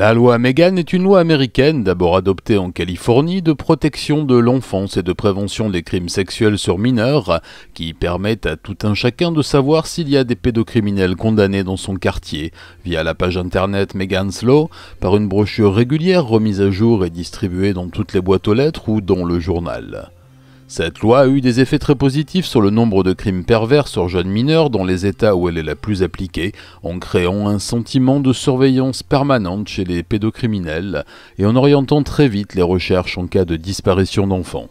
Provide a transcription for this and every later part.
La loi Megan est une loi américaine, d'abord adoptée en Californie, de protection de l'enfance et de prévention des crimes sexuels sur mineurs, qui permet à tout un chacun de savoir s'il y a des pédocriminels condamnés dans son quartier, via la page internet Megan's Law, par une brochure régulière remise à jour et distribuée dans toutes les boîtes aux lettres ou dans le journal. Cette loi a eu des effets très positifs sur le nombre de crimes pervers sur jeunes mineurs dans les États où elle est la plus appliquée, en créant un sentiment de surveillance permanente chez les pédocriminels et en orientant très vite les recherches en cas de disparition d'enfants.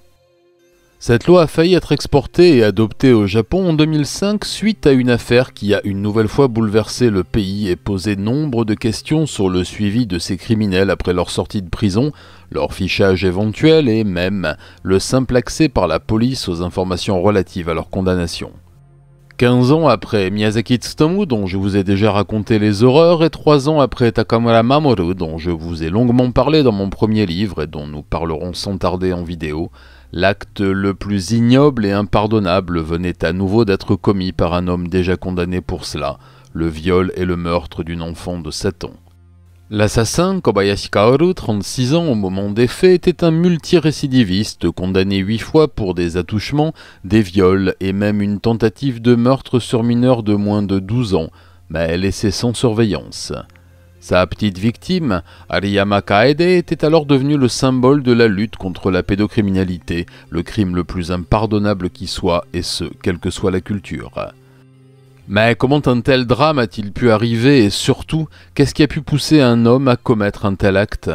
Cette loi a failli être exportée et adoptée au Japon en 2005 suite à une affaire qui a une nouvelle fois bouleversé le pays et posé nombre de questions sur le suivi de ces criminels après leur sortie de prison, leur fichage éventuel et même le simple accès par la police aux informations relatives à leur condamnation. 15 ans après Miyazaki Tsutomu, dont je vous ai déjà raconté les horreurs, et 3 ans après Takamura Mamoru, dont je vous ai longuement parlé dans mon premier livre et dont nous parlerons sans tarder en vidéo, L'acte le plus ignoble et impardonnable venait à nouveau d'être commis par un homme déjà condamné pour cela, le viol et le meurtre d'une enfant de 7 ans. L'assassin, Kobayashi Kaoru, 36 ans au moment des faits, était un multirécidiviste condamné 8 fois pour des attouchements, des viols et même une tentative de meurtre sur mineur de moins de 12 ans, mais laissé sans surveillance. Sa petite victime, Ariyama Kaede, était alors devenue le symbole de la lutte contre la pédocriminalité, le crime le plus impardonnable qui soit, et ce, quelle que soit la culture. Mais comment un tel drame a-t-il pu arriver et surtout, qu'est-ce qui a pu pousser un homme à commettre un tel acte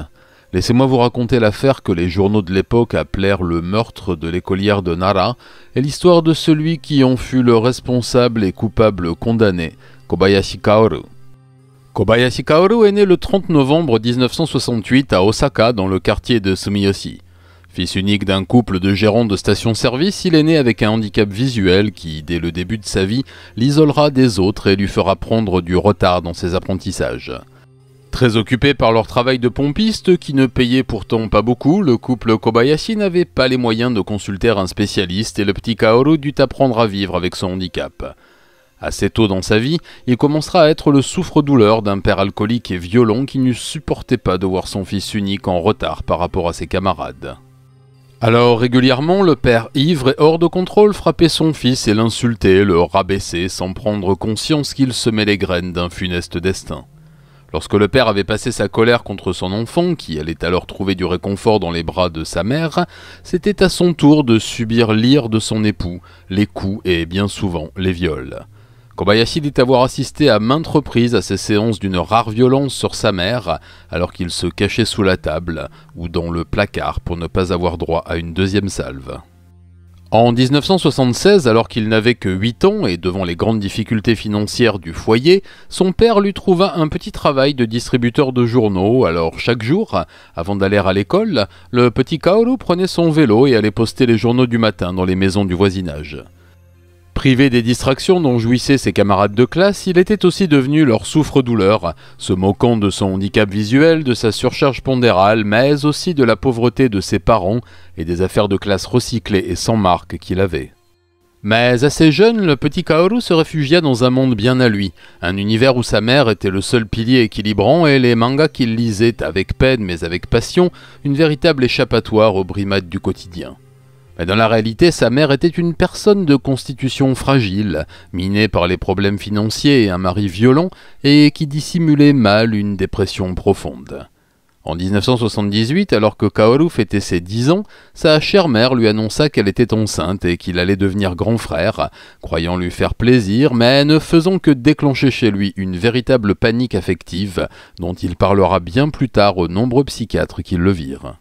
Laissez-moi vous raconter l'affaire que les journaux de l'époque appelèrent le meurtre de l'écolière de Nara et l'histoire de celui qui en fut le responsable et coupable condamné, Kobayashi Kaoru. Kobayashi Kaoru est né le 30 novembre 1968 à Osaka, dans le quartier de Sumiyoshi. Fils unique d'un couple de gérants de station service il est né avec un handicap visuel qui, dès le début de sa vie, l'isolera des autres et lui fera prendre du retard dans ses apprentissages. Très occupé par leur travail de pompiste, qui ne payait pourtant pas beaucoup, le couple Kobayashi n'avait pas les moyens de consulter un spécialiste et le petit Kaoru dut apprendre à vivre avec son handicap. Assez tôt dans sa vie, il commencera à être le souffre-douleur d'un père alcoolique et violent qui ne supportait pas de voir son fils unique en retard par rapport à ses camarades. Alors régulièrement, le père ivre et hors de contrôle frappait son fils et l'insultait, le rabaissait sans prendre conscience qu'il semait les graines d'un funeste destin. Lorsque le père avait passé sa colère contre son enfant, qui allait alors trouver du réconfort dans les bras de sa mère, c'était à son tour de subir l'ire de son époux, les coups et bien souvent les viols. Kobayashi dit avoir assisté à maintes reprises à ces séances d'une rare violence sur sa mère, alors qu'il se cachait sous la table ou dans le placard pour ne pas avoir droit à une deuxième salve. En 1976, alors qu'il n'avait que 8 ans et devant les grandes difficultés financières du foyer, son père lui trouva un petit travail de distributeur de journaux. Alors chaque jour, avant d'aller à l'école, le petit Kaoru prenait son vélo et allait poster les journaux du matin dans les maisons du voisinage. Privé des distractions dont jouissaient ses camarades de classe, il était aussi devenu leur souffre-douleur, se moquant de son handicap visuel, de sa surcharge pondérale, mais aussi de la pauvreté de ses parents et des affaires de classe recyclées et sans marque qu'il avait. Mais assez jeune, le petit Kaoru se réfugia dans un monde bien à lui, un univers où sa mère était le seul pilier équilibrant et les mangas qu'il lisait avec peine mais avec passion, une véritable échappatoire aux brimades du quotidien. Mais dans la réalité, sa mère était une personne de constitution fragile, minée par les problèmes financiers et un mari violent, et qui dissimulait mal une dépression profonde. En 1978, alors que Kaoru était ses 10 ans, sa chère mère lui annonça qu'elle était enceinte et qu'il allait devenir grand frère, croyant lui faire plaisir, mais ne faisant que déclencher chez lui une véritable panique affective, dont il parlera bien plus tard aux nombreux psychiatres qui le virent.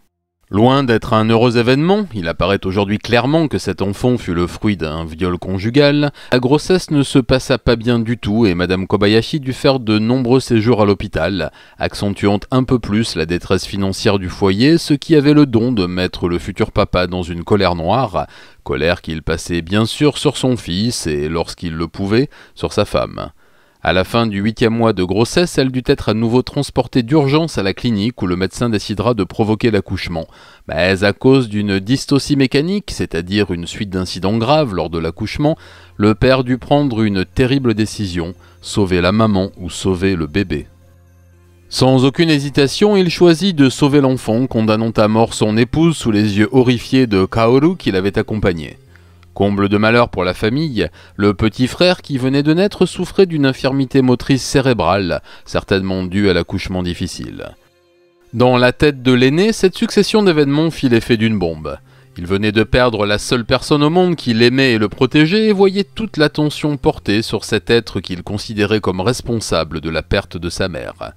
Loin d'être un heureux événement, il apparaît aujourd'hui clairement que cet enfant fut le fruit d'un viol conjugal, la grossesse ne se passa pas bien du tout et Madame Kobayashi dut faire de nombreux séjours à l'hôpital, accentuant un peu plus la détresse financière du foyer, ce qui avait le don de mettre le futur papa dans une colère noire, colère qu'il passait bien sûr sur son fils et, lorsqu'il le pouvait, sur sa femme. À la fin du huitième mois de grossesse, elle dut être à nouveau transportée d'urgence à la clinique où le médecin décidera de provoquer l'accouchement. Mais à cause d'une dystocie mécanique, c'est-à-dire une suite d'incidents graves lors de l'accouchement, le père dut prendre une terrible décision, sauver la maman ou sauver le bébé. Sans aucune hésitation, il choisit de sauver l'enfant, condamnant à mort son épouse sous les yeux horrifiés de Kaoru qui l'avait accompagné. Comble de malheur pour la famille, le petit frère qui venait de naître souffrait d'une infirmité motrice cérébrale, certainement due à l'accouchement difficile. Dans la tête de l'aîné, cette succession d'événements fit l'effet d'une bombe. Il venait de perdre la seule personne au monde qui l'aimait et le protégeait et voyait toute l'attention portée sur cet être qu'il considérait comme responsable de la perte de sa mère.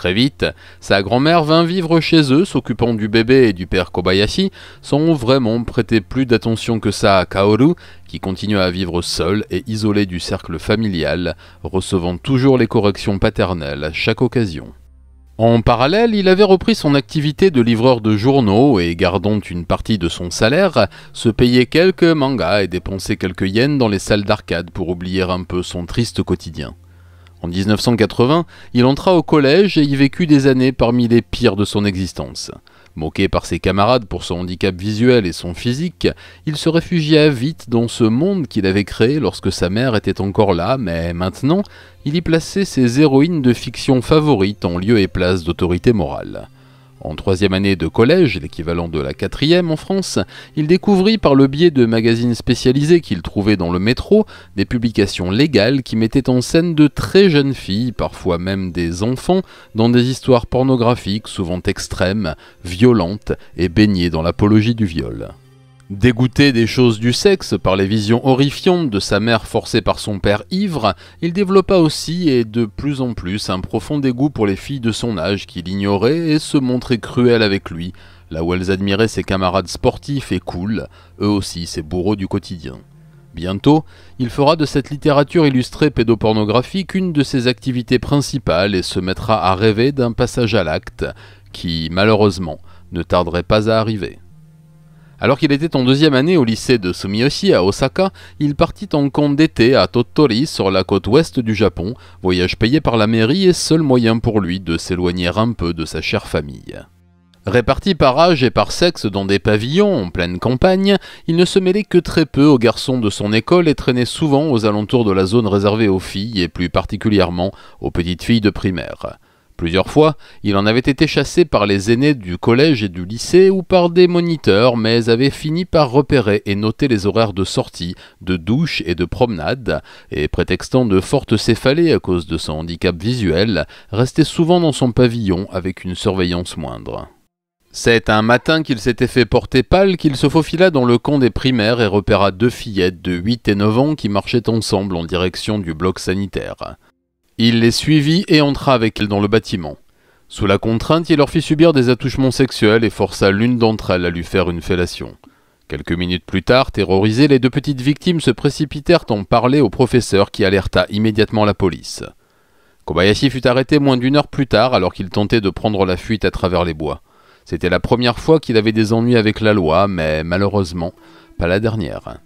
Très vite, sa grand-mère vint vivre chez eux, s'occupant du bébé et du père Kobayashi, sans vraiment prêter plus d'attention que ça à Kaoru, qui continua à vivre seul et isolé du cercle familial, recevant toujours les corrections paternelles à chaque occasion. En parallèle, il avait repris son activité de livreur de journaux et, gardant une partie de son salaire, se payait quelques mangas et dépensait quelques yens dans les salles d'arcade pour oublier un peu son triste quotidien. En 1980, il entra au collège et y vécut des années parmi les pires de son existence. Moqué par ses camarades pour son handicap visuel et son physique, il se réfugia vite dans ce monde qu'il avait créé lorsque sa mère était encore là, mais maintenant, il y plaçait ses héroïnes de fiction favorites en lieu et place d'autorité morale. En troisième année de collège, l'équivalent de la quatrième en France, il découvrit par le biais de magazines spécialisés qu'il trouvait dans le métro des publications légales qui mettaient en scène de très jeunes filles, parfois même des enfants, dans des histoires pornographiques souvent extrêmes, violentes et baignées dans l'apologie du viol. Dégoûté des choses du sexe par les visions horrifiantes de sa mère forcée par son père ivre, il développa aussi et de plus en plus un profond dégoût pour les filles de son âge qui ignorait et se montraient cruelles avec lui, là où elles admiraient ses camarades sportifs et cool, eux aussi ses bourreaux du quotidien. Bientôt, il fera de cette littérature illustrée pédopornographique une de ses activités principales et se mettra à rêver d'un passage à l'acte qui, malheureusement, ne tarderait pas à arriver. Alors qu'il était en deuxième année au lycée de Sumiyoshi à Osaka, il partit en camp d'été à Tottori sur la côte ouest du Japon, voyage payé par la mairie et seul moyen pour lui de s'éloigner un peu de sa chère famille. Réparti par âge et par sexe dans des pavillons en pleine campagne, il ne se mêlait que très peu aux garçons de son école et traînait souvent aux alentours de la zone réservée aux filles et plus particulièrement aux petites filles de primaire. Plusieurs fois, il en avait été chassé par les aînés du collège et du lycée ou par des moniteurs, mais avait fini par repérer et noter les horaires de sortie, de douche et de promenade, et prétextant de fortes céphalées à cause de son handicap visuel, restait souvent dans son pavillon avec une surveillance moindre. C'est un matin qu'il s'était fait porter pâle qu'il se faufila dans le camp des primaires et repéra deux fillettes de 8 et 9 ans qui marchaient ensemble en direction du bloc sanitaire. Il les suivit et entra avec elles dans le bâtiment. Sous la contrainte, il leur fit subir des attouchements sexuels et força l'une d'entre elles à lui faire une fellation. Quelques minutes plus tard, terrorisées, les deux petites victimes se précipitèrent en parler au professeur qui alerta immédiatement la police. Kobayashi fut arrêté moins d'une heure plus tard alors qu'il tentait de prendre la fuite à travers les bois. C'était la première fois qu'il avait des ennuis avec la loi, mais malheureusement, pas la dernière.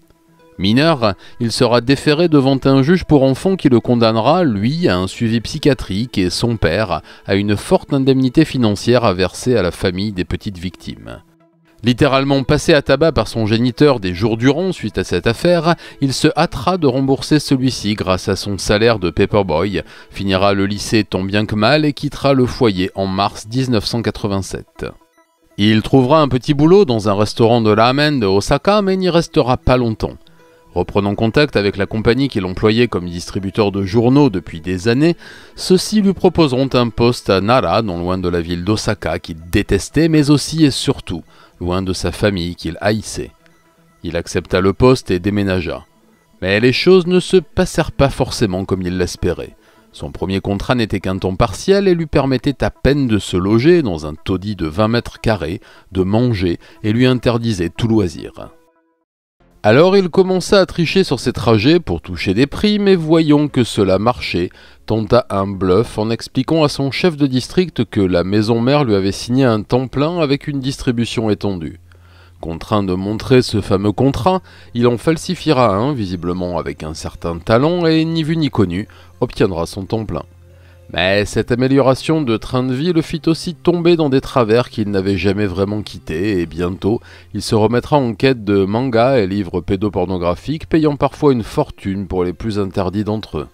Mineur, il sera déféré devant un juge pour enfants qui le condamnera, lui, à un suivi psychiatrique et son père à une forte indemnité financière à verser à la famille des petites victimes. Littéralement passé à tabac par son géniteur des jours durant suite à cette affaire, il se hâtera de rembourser celui-ci grâce à son salaire de paperboy, finira le lycée tant bien que mal et quittera le foyer en mars 1987. Il trouvera un petit boulot dans un restaurant de ramen de Osaka mais n'y restera pas longtemps. Reprenant contact avec la compagnie qu'il employait comme distributeur de journaux depuis des années, ceux-ci lui proposeront un poste à Nara, non loin de la ville d'Osaka qu'il détestait, mais aussi et surtout loin de sa famille qu'il haïssait. Il accepta le poste et déménagea. Mais les choses ne se passèrent pas forcément comme il l'espérait. Son premier contrat n'était qu'un temps partiel et lui permettait à peine de se loger dans un taudis de 20 mètres carrés, de manger et lui interdisait tout loisir. Alors il commença à tricher sur ses trajets pour toucher des prix, mais voyant que cela marchait, tenta un bluff en expliquant à son chef de district que la maison mère lui avait signé un temps plein avec une distribution étendue. Contraint de montrer ce fameux contrat, il en falsifiera un, visiblement avec un certain talent, et ni vu ni connu, obtiendra son temps plein. Mais cette amélioration de train de vie le fit aussi tomber dans des travers qu'il n'avait jamais vraiment quittés, et bientôt, il se remettra en quête de mangas et livres pédopornographiques, payant parfois une fortune pour les plus interdits d'entre eux.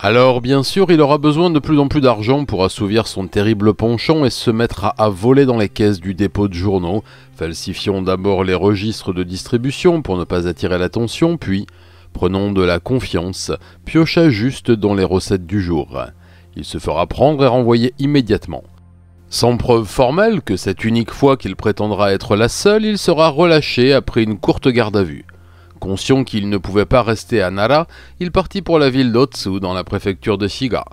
Alors bien sûr, il aura besoin de plus en plus d'argent pour assouvir son terrible penchant et se mettra à, à, voler dans les caisses du dépôt de journaux, falsifiant d'abord les registres de distribution pour ne pas attirer l'attention, puis, prenant de la confiance, piocha juste dans les recettes du jour il se fera prendre et renvoyer immédiatement. Sans preuve formelle que cette unique fois qu'il prétendra être la seule, il sera relâché après une courte garde à vue. Conscient qu'il ne pouvait pas rester à Nara, il partit pour la ville d'Otsu dans la préfecture de Shiga.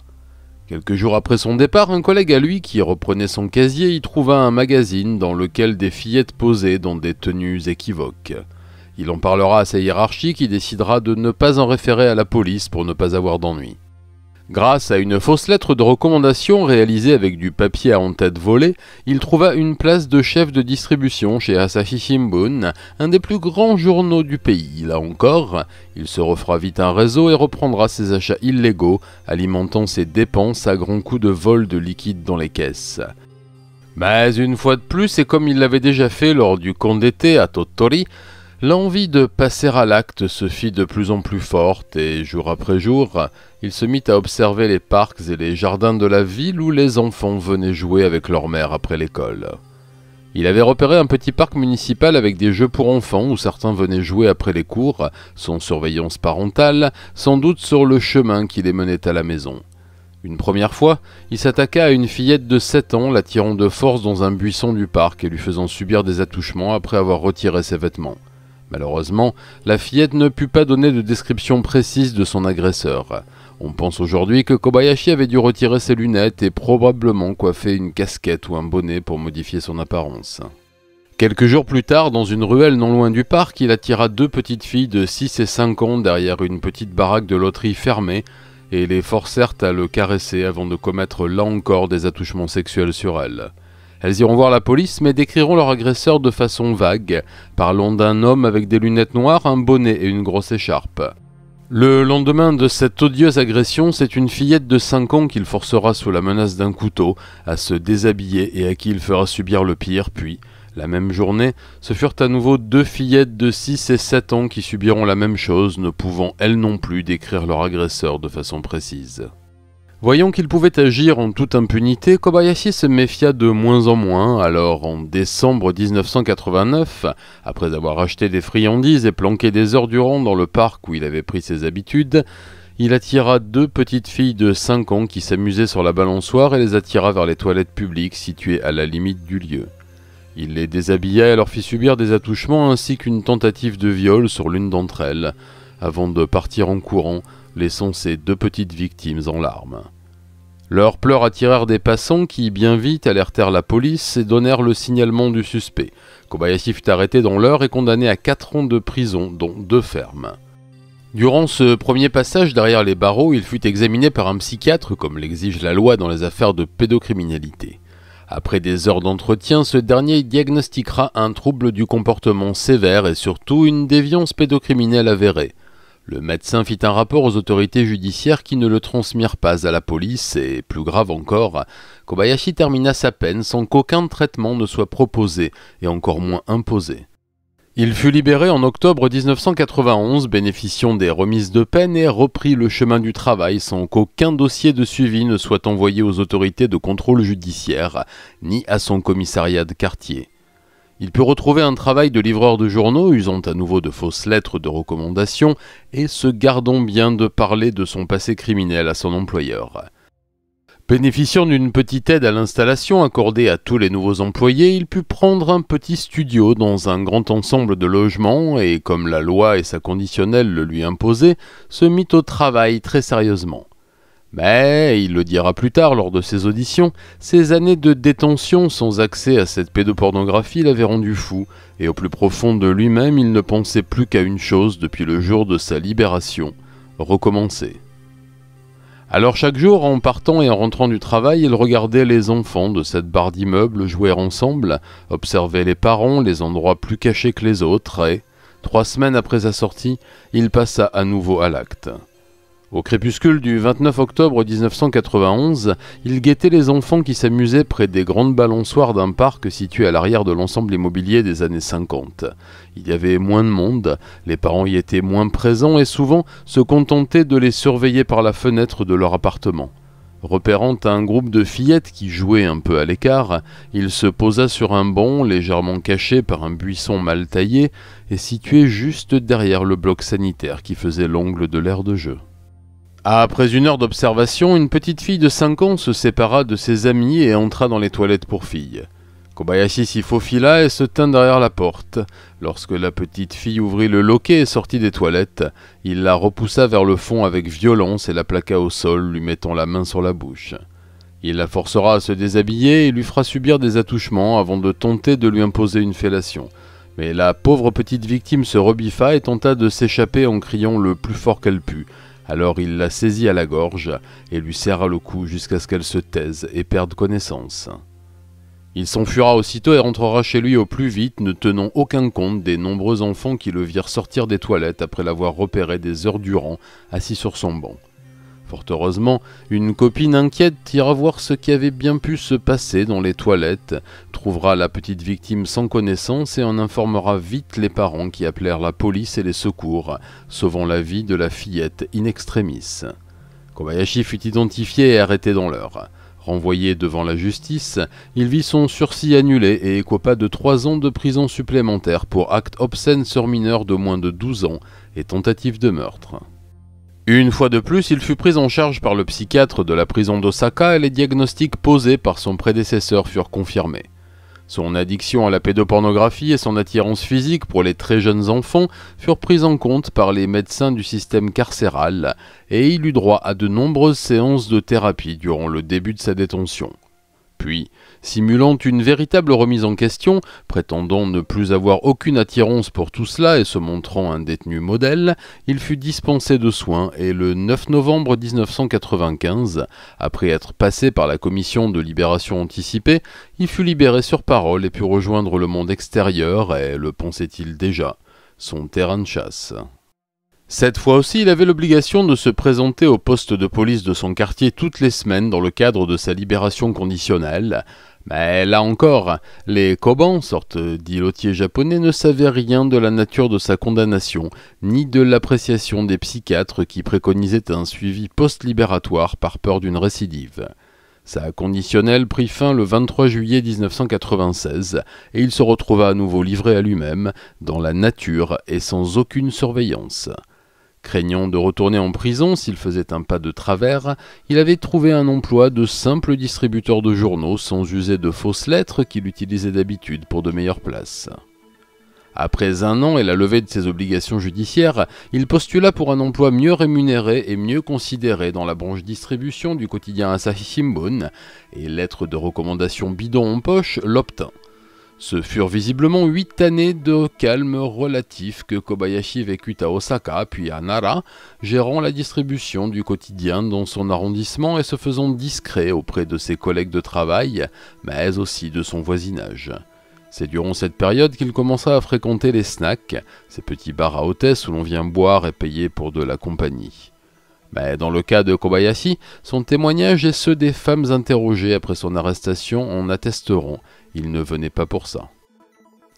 Quelques jours après son départ, un collègue à lui qui reprenait son casier y trouva un magazine dans lequel des fillettes posaient dans des tenues équivoques. Il en parlera à sa hiérarchie qui décidera de ne pas en référer à la police pour ne pas avoir d'ennui. Grâce à une fausse lettre de recommandation réalisée avec du papier à en-tête volé, il trouva une place de chef de distribution chez Asahi Shimbun, un des plus grands journaux du pays. Là encore, il se refera vite un réseau et reprendra ses achats illégaux, alimentant ses dépenses à grands coups de vol de liquide dans les caisses. Mais une fois de plus, et comme il l'avait déjà fait lors du camp d'été à Tottori, L'envie de passer à l'acte se fit de plus en plus forte et jour après jour, il se mit à observer les parcs et les jardins de la ville où les enfants venaient jouer avec leur mère après l'école. Il avait repéré un petit parc municipal avec des jeux pour enfants où certains venaient jouer après les cours, sans surveillance parentale, sans doute sur le chemin qui les menait à la maison. Une première fois, il s'attaqua à une fillette de 7 ans, l'attirant de force dans un buisson du parc et lui faisant subir des attouchements après avoir retiré ses vêtements. Malheureusement, la fillette ne put pas donner de description précise de son agresseur. On pense aujourd'hui que Kobayashi avait dû retirer ses lunettes et probablement coiffer une casquette ou un bonnet pour modifier son apparence. Quelques jours plus tard, dans une ruelle non loin du parc, il attira deux petites filles de 6 et 5 ans derrière une petite baraque de loterie fermée et les forcèrent à le caresser avant de commettre là encore des attouchements sexuels sur elles. Elles iront voir la police mais décriront leur agresseur de façon vague, parlant d'un homme avec des lunettes noires, un bonnet et une grosse écharpe. Le lendemain de cette odieuse agression, c'est une fillette de 5 ans qu'il forcera sous la menace d'un couteau à se déshabiller et à qui il fera subir le pire, puis, la même journée, ce furent à nouveau deux fillettes de 6 et 7 ans qui subiront la même chose, ne pouvant elles non plus décrire leur agresseur de façon précise. Voyant qu'il pouvait agir en toute impunité, Kobayashi se méfia de moins en moins, alors en décembre 1989, après avoir acheté des friandises et planqué des heures durant dans le parc où il avait pris ses habitudes, il attira deux petites filles de 5 ans qui s'amusaient sur la balançoire et les attira vers les toilettes publiques situées à la limite du lieu. Il les déshabilla et leur fit subir des attouchements ainsi qu'une tentative de viol sur l'une d'entre elles, avant de partir en courant laissant ces deux petites victimes en larmes. Leurs pleurs attirèrent des passants qui, bien vite, alertèrent la police et donnèrent le signalement du suspect. Kobayashi fut arrêté dans l'heure et condamné à 4 ans de prison, dont deux fermes. Durant ce premier passage derrière les barreaux, il fut examiné par un psychiatre, comme l'exige la loi dans les affaires de pédocriminalité. Après des heures d'entretien, ce dernier diagnostiquera un trouble du comportement sévère et surtout une déviance pédocriminelle avérée. Le médecin fit un rapport aux autorités judiciaires qui ne le transmirent pas à la police et, plus grave encore, Kobayashi termina sa peine sans qu'aucun traitement ne soit proposé et encore moins imposé. Il fut libéré en octobre 1991, bénéficiant des remises de peine et reprit le chemin du travail sans qu'aucun dossier de suivi ne soit envoyé aux autorités de contrôle judiciaire, ni à son commissariat de quartier. Il peut retrouver un travail de livreur de journaux, usant à nouveau de fausses lettres de recommandation, et se gardant bien de parler de son passé criminel à son employeur. Bénéficiant d'une petite aide à l'installation accordée à tous les nouveaux employés, il put prendre un petit studio dans un grand ensemble de logements et, comme la loi et sa conditionnelle le lui imposaient, se mit au travail très sérieusement. Mais il le dira plus tard lors de ses auditions, ses années de détention sans accès à cette pédopornographie l'avaient rendu fou, et au plus profond de lui-même il ne pensait plus qu'à une chose depuis le jour de sa libération, recommencer. Alors chaque jour, en partant et en rentrant du travail, il regardait les enfants de cette barre d'immeubles jouer ensemble, observait les parents, les endroits plus cachés que les autres, et, trois semaines après sa sortie, il passa à nouveau à l'acte. Au crépuscule du 29 octobre 1991, il guettait les enfants qui s'amusaient près des grandes balançoires d'un parc situé à l'arrière de l'ensemble immobilier des années 50. Il y avait moins de monde, les parents y étaient moins présents et souvent se contentaient de les surveiller par la fenêtre de leur appartement. Repérant un groupe de fillettes qui jouaient un peu à l'écart, il se posa sur un banc légèrement caché par un buisson mal taillé et situé juste derrière le bloc sanitaire qui faisait l'ongle de l'aire de jeu. Après une heure d'observation, une petite fille de 5 ans se sépara de ses amis et entra dans les toilettes pour filles. Kobayashi s'y faufila et se tint derrière la porte. Lorsque la petite fille ouvrit le loquet et sortit des toilettes, il la repoussa vers le fond avec violence et la plaqua au sol, lui mettant la main sur la bouche. Il la forcera à se déshabiller et lui fera subir des attouchements avant de tenter de lui imposer une fellation. Mais la pauvre petite victime se rebiffa et tenta de s'échapper en criant le plus fort qu'elle put. Alors il la saisit à la gorge et lui serra le cou jusqu'à ce qu'elle se taise et perde connaissance. Il s'enfuira aussitôt et rentrera chez lui au plus vite, ne tenant aucun compte des nombreux enfants qui le virent sortir des toilettes après l'avoir repéré des heures durant, assis sur son banc heureusement, une copine inquiète ira voir ce qui avait bien pu se passer dans les toilettes, trouvera la petite victime sans connaissance et en informera vite les parents qui appelèrent la police et les secours, sauvant la vie de la fillette in extremis. Kobayashi fut identifié et arrêté dans l'heure. Renvoyé devant la justice, il vit son sursis annulé et écopa de trois ans de prison supplémentaire pour acte obscène sur mineur de moins de 12 ans et tentative de meurtre. Une fois de plus, il fut pris en charge par le psychiatre de la prison d'Osaka et les diagnostics posés par son prédécesseur furent confirmés. Son addiction à la pédopornographie et son attirance physique pour les très jeunes enfants furent prises en compte par les médecins du système carcéral et il eut droit à de nombreuses séances de thérapie durant le début de sa détention. Puis, simulant une véritable remise en question, prétendant ne plus avoir aucune attirance pour tout cela et se montrant un détenu modèle, il fut dispensé de soins et le 9 novembre 1995, après être passé par la commission de libération anticipée, il fut libéré sur parole et put rejoindre le monde extérieur et, le pensait-il déjà, son terrain de chasse. Cette fois aussi, il avait l'obligation de se présenter au poste de police de son quartier toutes les semaines dans le cadre de sa libération conditionnelle. Mais là encore, les Kobans, sorte d'îlotiers japonais, ne savaient rien de la nature de sa condamnation, ni de l'appréciation des psychiatres qui préconisaient un suivi post-libératoire par peur d'une récidive. Sa conditionnelle prit fin le 23 juillet 1996 et il se retrouva à nouveau livré à lui-même, dans la nature et sans aucune surveillance. Craignant de retourner en prison s'il faisait un pas de travers, il avait trouvé un emploi de simple distributeur de journaux sans user de fausses lettres qu'il utilisait d'habitude pour de meilleures places. Après un an et la levée de ses obligations judiciaires, il postula pour un emploi mieux rémunéré et mieux considéré dans la branche distribution du quotidien Asahi Shimbun, et lettre de recommandation bidon en poche l'obtint. Ce furent visiblement huit années de calme relatif que Kobayashi vécut à Osaka puis à Nara, gérant la distribution du quotidien dans son arrondissement et se faisant discret auprès de ses collègues de travail, mais aussi de son voisinage. C'est durant cette période qu'il commença à fréquenter les snacks, ces petits bars à hôtesse où l'on vient boire et payer pour de la compagnie. Mais dans le cas de Kobayashi, son témoignage et ceux des femmes interrogées après son arrestation en attesteront, il ne venait pas pour ça.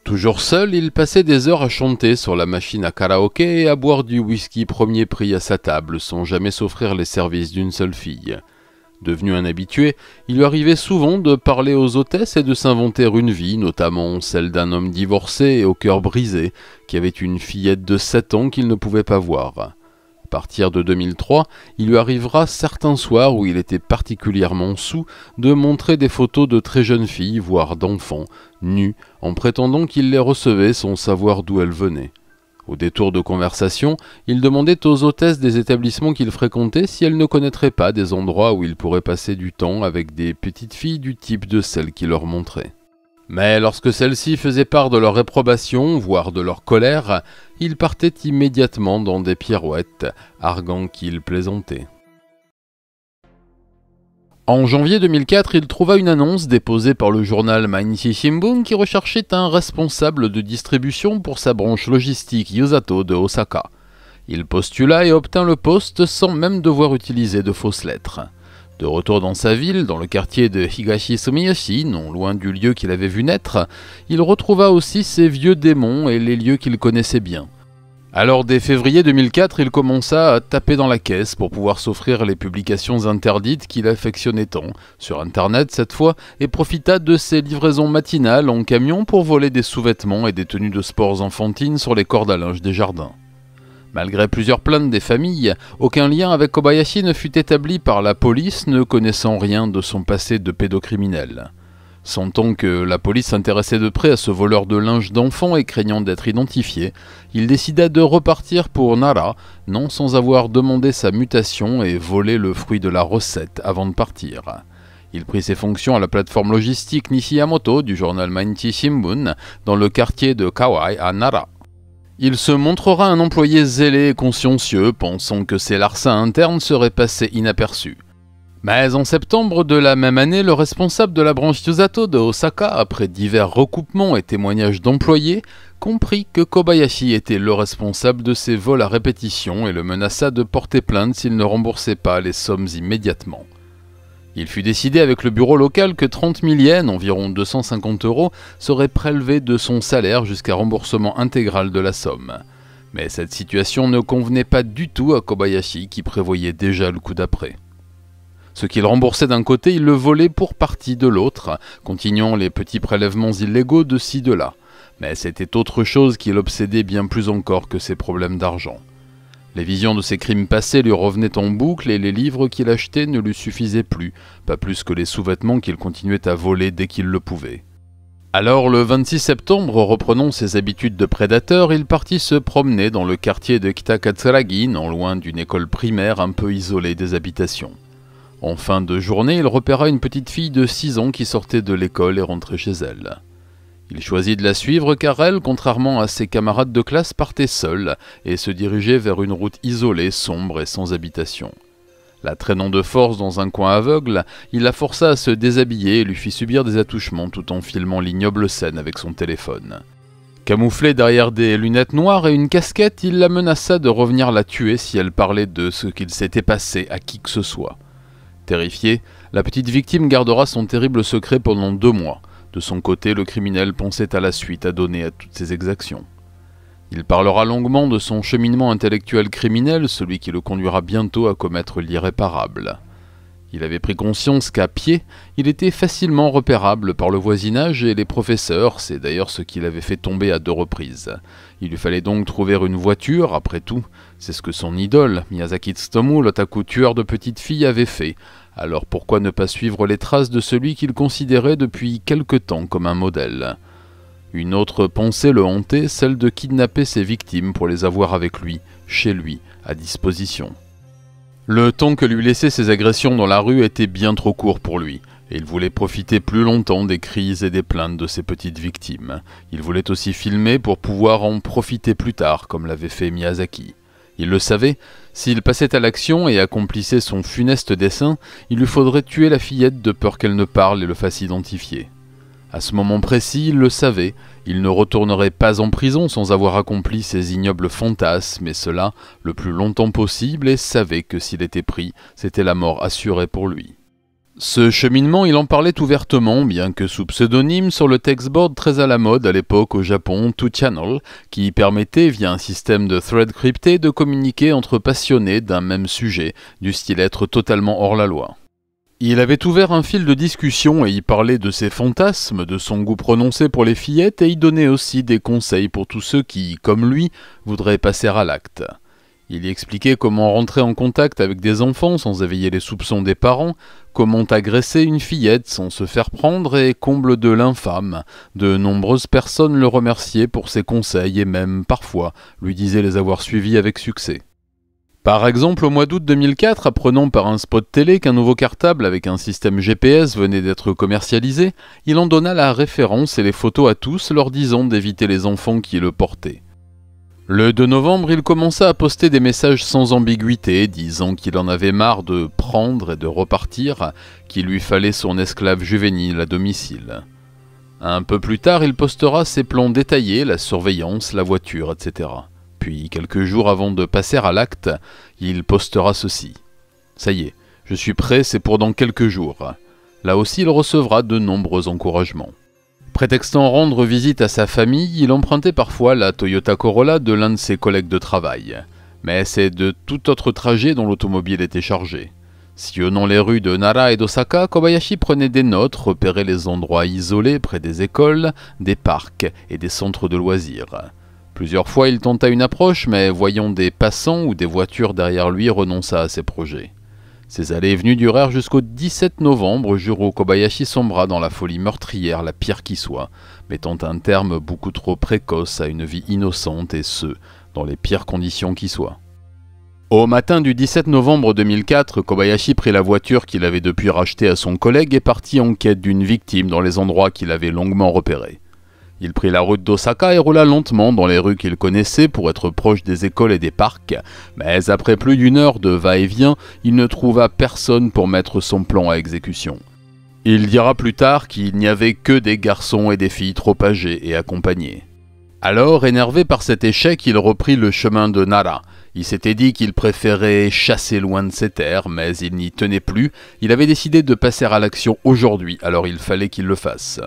Toujours seul, il passait des heures à chanter sur la machine à karaoké et à boire du whisky premier prix à sa table sans jamais s'offrir les services d'une seule fille. Devenu un habitué, il lui arrivait souvent de parler aux hôtesses et de s'inventer une vie, notamment celle d'un homme divorcé et au cœur brisé, qui avait une fillette de 7 ans qu'il ne pouvait pas voir. À partir de 2003, il lui arrivera certains soirs où il était particulièrement sous de montrer des photos de très jeunes filles, voire d'enfants, nus, en prétendant qu'il les recevait sans savoir d'où elles venaient. Au détour de conversation, il demandait aux hôtesses des établissements qu'il fréquentait si elles ne connaîtraient pas des endroits où il pourrait passer du temps avec des petites filles du type de celles qu'il leur montrait. Mais lorsque celles-ci faisaient part de leur réprobation, voire de leur colère, ils partaient immédiatement dans des pirouettes, arguant qu'ils plaisantaient. En janvier 2004, il trouva une annonce déposée par le journal Mainichi Shimbun qui recherchait un responsable de distribution pour sa branche logistique Yosato de Osaka. Il postula et obtint le poste sans même devoir utiliser de fausses lettres. De retour dans sa ville, dans le quartier de Higashi Sumiyoshi, non loin du lieu qu'il avait vu naître, il retrouva aussi ses vieux démons et les lieux qu'il connaissait bien. Alors dès février 2004, il commença à taper dans la caisse pour pouvoir s'offrir les publications interdites qu'il affectionnait tant, sur Internet cette fois, et profita de ses livraisons matinales en camion pour voler des sous-vêtements et des tenues de sports enfantines sur les cordes à linge des jardins. Malgré plusieurs plaintes des familles, aucun lien avec Kobayashi ne fut établi par la police ne connaissant rien de son passé de pédocriminel. Sentant que la police s'intéressait de près à ce voleur de linge d'enfants et craignant d'être identifié, il décida de repartir pour Nara, non sans avoir demandé sa mutation et volé le fruit de la recette avant de partir. Il prit ses fonctions à la plateforme logistique Nishiyamoto du journal Mainichi Shimbun dans le quartier de Kawai à Nara. Il se montrera un employé zélé et consciencieux, pensant que ses larcins internes seraient passés inaperçus. Mais en septembre de la même année, le responsable de la branche Yuzato de Osaka, après divers recoupements et témoignages d'employés, comprit que Kobayashi était le responsable de ces vols à répétition et le menaça de porter plainte s'il ne remboursait pas les sommes immédiatement. Il fut décidé avec le bureau local que 30 000 yens, environ 250 euros, seraient prélevés de son salaire jusqu'à remboursement intégral de la somme. Mais cette situation ne convenait pas du tout à Kobayashi qui prévoyait déjà le coup d'après. Ce qu'il remboursait d'un côté, il le volait pour partie de l'autre, continuant les petits prélèvements illégaux de ci de là. Mais c'était autre chose qui l'obsédait bien plus encore que ses problèmes d'argent. Les visions de ses crimes passés lui revenaient en boucle et les livres qu'il achetait ne lui suffisaient plus, pas plus que les sous-vêtements qu'il continuait à voler dès qu'il le pouvait. Alors le 26 septembre, reprenant ses habitudes de prédateur, il partit se promener dans le quartier de Kitakatsuragi, non loin d'une école primaire un peu isolée des habitations. En fin de journée, il repéra une petite fille de 6 ans qui sortait de l'école et rentrait chez elle. Il choisit de la suivre car elle, contrairement à ses camarades de classe, partait seule et se dirigeait vers une route isolée, sombre et sans habitation. La traînant de force dans un coin aveugle, il la força à se déshabiller et lui fit subir des attouchements tout en filmant l'ignoble scène avec son téléphone. Camouflé derrière des lunettes noires et une casquette, il la menaça de revenir la tuer si elle parlait de ce qu'il s'était passé à qui que ce soit. Terrifiée, la petite victime gardera son terrible secret pendant deux mois, de son côté, le criminel pensait à la suite à donner à toutes ses exactions. Il parlera longuement de son cheminement intellectuel criminel, celui qui le conduira bientôt à commettre l'irréparable. Il avait pris conscience qu'à pied, il était facilement repérable par le voisinage et les professeurs, c'est d'ailleurs ce qu'il avait fait tomber à deux reprises. Il lui fallait donc trouver une voiture, après tout, c'est ce que son idole, Miyazaki Tsutomu, l'otaku tueur de petites filles, avait fait, alors pourquoi ne pas suivre les traces de celui qu'il considérait depuis quelque temps comme un modèle Une autre pensée le hantait, celle de kidnapper ses victimes pour les avoir avec lui, chez lui, à disposition. Le temps que lui laissaient ses agressions dans la rue était bien trop court pour lui, et il voulait profiter plus longtemps des crises et des plaintes de ses petites victimes. Il voulait aussi filmer pour pouvoir en profiter plus tard, comme l'avait fait Miyazaki. Il le savait, s'il passait à l'action et accomplissait son funeste dessein, il lui faudrait tuer la fillette de peur qu'elle ne parle et le fasse identifier. À ce moment précis, il le savait, il ne retournerait pas en prison sans avoir accompli ses ignobles fantasmes, mais cela le plus longtemps possible, et savait que s'il était pris, c'était la mort assurée pour lui. Ce cheminement, il en parlait ouvertement, bien que sous pseudonyme, sur le textboard très à la mode à l'époque au Japon, To Channel, qui permettait, via un système de thread crypté, de communiquer entre passionnés d'un même sujet, du style être totalement hors la loi. Il avait ouvert un fil de discussion et y parlait de ses fantasmes, de son goût prononcé pour les fillettes et y donnait aussi des conseils pour tous ceux qui, comme lui, voudraient passer à l'acte. Il y expliquait comment rentrer en contact avec des enfants sans éveiller les soupçons des parents, comment agresser une fillette sans se faire prendre et comble de l'infâme. De nombreuses personnes le remerciaient pour ses conseils et même, parfois, lui disaient les avoir suivis avec succès. Par exemple, au mois d'août 2004, apprenant par un spot télé qu'un nouveau cartable avec un système GPS venait d'être commercialisé, il en donna la référence et les photos à tous, leur disant d'éviter les enfants qui le portaient. Le 2 novembre, il commença à poster des messages sans ambiguïté, disant qu'il en avait marre de prendre et de repartir, qu'il lui fallait son esclave juvénile à domicile. Un peu plus tard, il postera ses plans détaillés, la surveillance, la voiture, etc. Puis, quelques jours avant de passer à l'acte, il postera ceci. Ça y est, je suis prêt, c'est pour dans quelques jours. Là aussi, il recevra de nombreux encouragements. Prétextant rendre visite à sa famille, il empruntait parfois la Toyota Corolla de l'un de ses collègues de travail. Mais c'est de tout autre trajet dont l'automobile était chargée. Sillonnant les rues de Nara et d'Osaka, Kobayashi prenait des notes, repérait les endroits isolés près des écoles, des parcs et des centres de loisirs. Plusieurs fois il tenta une approche, mais voyant des passants ou des voitures derrière lui, renonça à ses projets. Ces allées et venues durèrent jusqu'au 17 novembre. Juro Kobayashi sombra dans la folie meurtrière, la pire qui soit, mettant un terme beaucoup trop précoce à une vie innocente et ce, dans les pires conditions qui soient. Au matin du 17 novembre 2004, Kobayashi prit la voiture qu'il avait depuis rachetée à son collègue et partit en quête d'une victime dans les endroits qu'il avait longuement repérés. Il prit la route d'Osaka et roula lentement dans les rues qu'il connaissait pour être proche des écoles et des parcs, mais après plus d'une heure de va-et-vient, il ne trouva personne pour mettre son plan à exécution. Il dira plus tard qu'il n'y avait que des garçons et des filles trop âgés et accompagnés. Alors, énervé par cet échec, il reprit le chemin de Nara. Il s'était dit qu'il préférait chasser loin de ses terres, mais il n'y tenait plus. Il avait décidé de passer à l'action aujourd'hui, alors il fallait qu'il le fasse.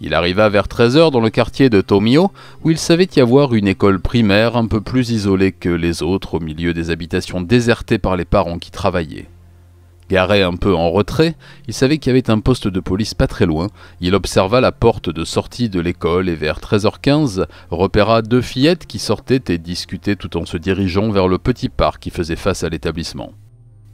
Il arriva vers 13h dans le quartier de Tomio, où il savait y avoir une école primaire un peu plus isolée que les autres au milieu des habitations désertées par les parents qui travaillaient. Garé un peu en retrait, il savait qu'il y avait un poste de police pas très loin. Il observa la porte de sortie de l'école et vers 13h15 repéra deux fillettes qui sortaient et discutaient tout en se dirigeant vers le petit parc qui faisait face à l'établissement.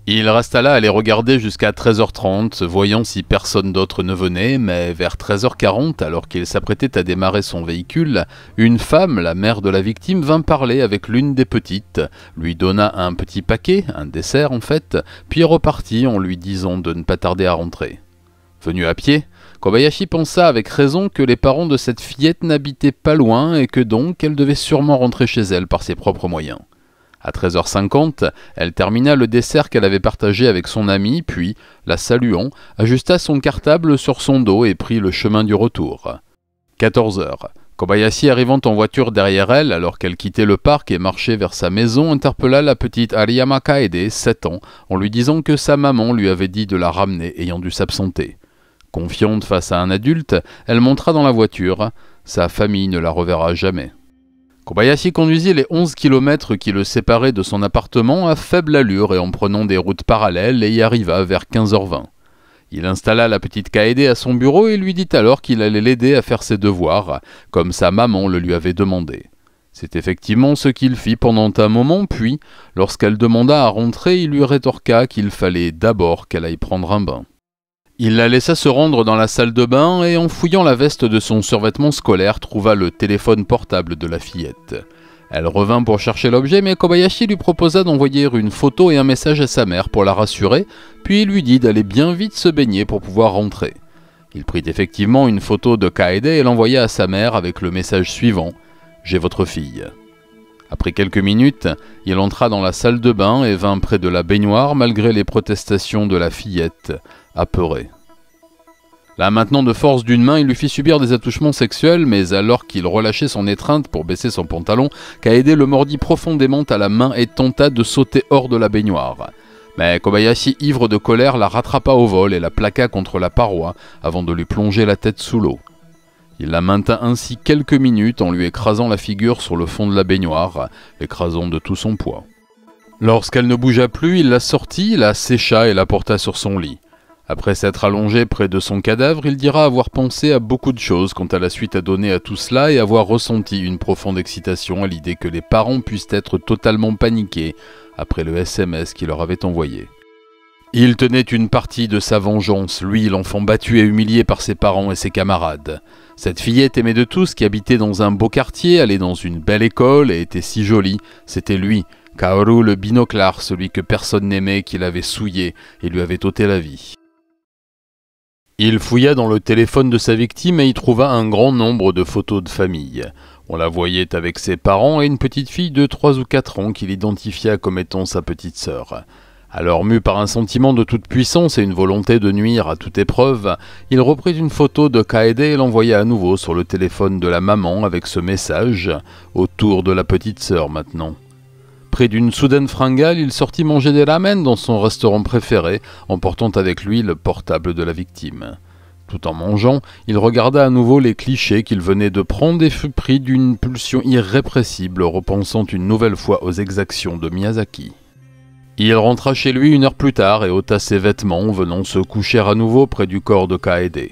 Il resta là à les regarder jusqu'à 13h30, voyant si personne d'autre ne venait, mais vers 13h40, alors qu'il s'apprêtait à démarrer son véhicule, une femme, la mère de la victime, vint parler avec l'une des petites, lui donna un petit paquet, un dessert en fait, puis repartit en lui disant de ne pas tarder à rentrer. Venu à pied, Kobayashi pensa avec raison que les parents de cette fillette n'habitaient pas loin et que donc elle devait sûrement rentrer chez elle par ses propres moyens. À 13h50, elle termina le dessert qu'elle avait partagé avec son amie, puis, la saluant, ajusta son cartable sur son dos et prit le chemin du retour. 14h. Kobayashi arrivant en voiture derrière elle alors qu'elle quittait le parc et marchait vers sa maison interpella la petite Ariyama Kaede, 7 ans, en lui disant que sa maman lui avait dit de la ramener ayant dû s'absenter. Confiante face à un adulte, elle montra dans la voiture. Sa famille ne la reverra jamais. Kobayashi conduisit les 11 km qui le séparaient de son appartement à faible allure et en prenant des routes parallèles et y arriva vers 15h20. Il installa la petite Kaede à son bureau et lui dit alors qu'il allait l'aider à faire ses devoirs, comme sa maman le lui avait demandé. C'est effectivement ce qu'il fit pendant un moment, puis, lorsqu'elle demanda à rentrer, il lui rétorqua qu'il fallait d'abord qu'elle aille prendre un bain. Il la laissa se rendre dans la salle de bain et en fouillant la veste de son survêtement scolaire trouva le téléphone portable de la fillette. Elle revint pour chercher l'objet, mais Kobayashi lui proposa d'envoyer une photo et un message à sa mère pour la rassurer, puis il lui dit d'aller bien vite se baigner pour pouvoir rentrer. Il prit effectivement une photo de Kaede et l'envoya à sa mère avec le message suivant J'ai votre fille. Après quelques minutes, il entra dans la salle de bain et vint près de la baignoire malgré les protestations de la fillette, apeurée. Là maintenant de force d'une main, il lui fit subir des attouchements sexuels, mais alors qu'il relâchait son étreinte pour baisser son pantalon, Kaede le mordit profondément à la main et tenta de sauter hors de la baignoire. Mais Kobayashi, ivre de colère, la rattrapa au vol et la plaqua contre la paroi avant de lui plonger la tête sous l'eau. Il la maintint ainsi quelques minutes en lui écrasant la figure sur le fond de la baignoire, l'écrasant de tout son poids. Lorsqu'elle ne bougea plus, il la sortit, la sécha et la porta sur son lit. Après s'être allongé près de son cadavre, il dira avoir pensé à beaucoup de choses quant à la suite à donner à tout cela et avoir ressenti une profonde excitation à l'idée que les parents puissent être totalement paniqués après le SMS qu'il leur avait envoyé. Il tenait une partie de sa vengeance, lui, l'enfant battu et humilié par ses parents et ses camarades. Cette fillette aimée de tous qui habitait dans un beau quartier, allait dans une belle école et était si jolie, c'était lui, Kaoru le binoclar, celui que personne n'aimait, qui l'avait souillé et lui avait ôté la vie. Il fouilla dans le téléphone de sa victime et y trouva un grand nombre de photos de famille. On la voyait avec ses parents et une petite fille de 3 ou 4 ans qu'il identifia comme étant sa petite sœur. Alors mu par un sentiment de toute puissance et une volonté de nuire à toute épreuve, il reprit une photo de Kaede et l'envoya à nouveau sur le téléphone de la maman avec ce message, autour de la petite sœur maintenant. Près d'une soudaine fringale, il sortit manger des ramen dans son restaurant préféré, emportant avec lui le portable de la victime. Tout en mangeant, il regarda à nouveau les clichés qu'il venait de prendre et fut pris d'une pulsion irrépressible, repensant une nouvelle fois aux exactions de Miyazaki. Il rentra chez lui une heure plus tard et ôta ses vêtements, venant se coucher à nouveau près du corps de Kaede.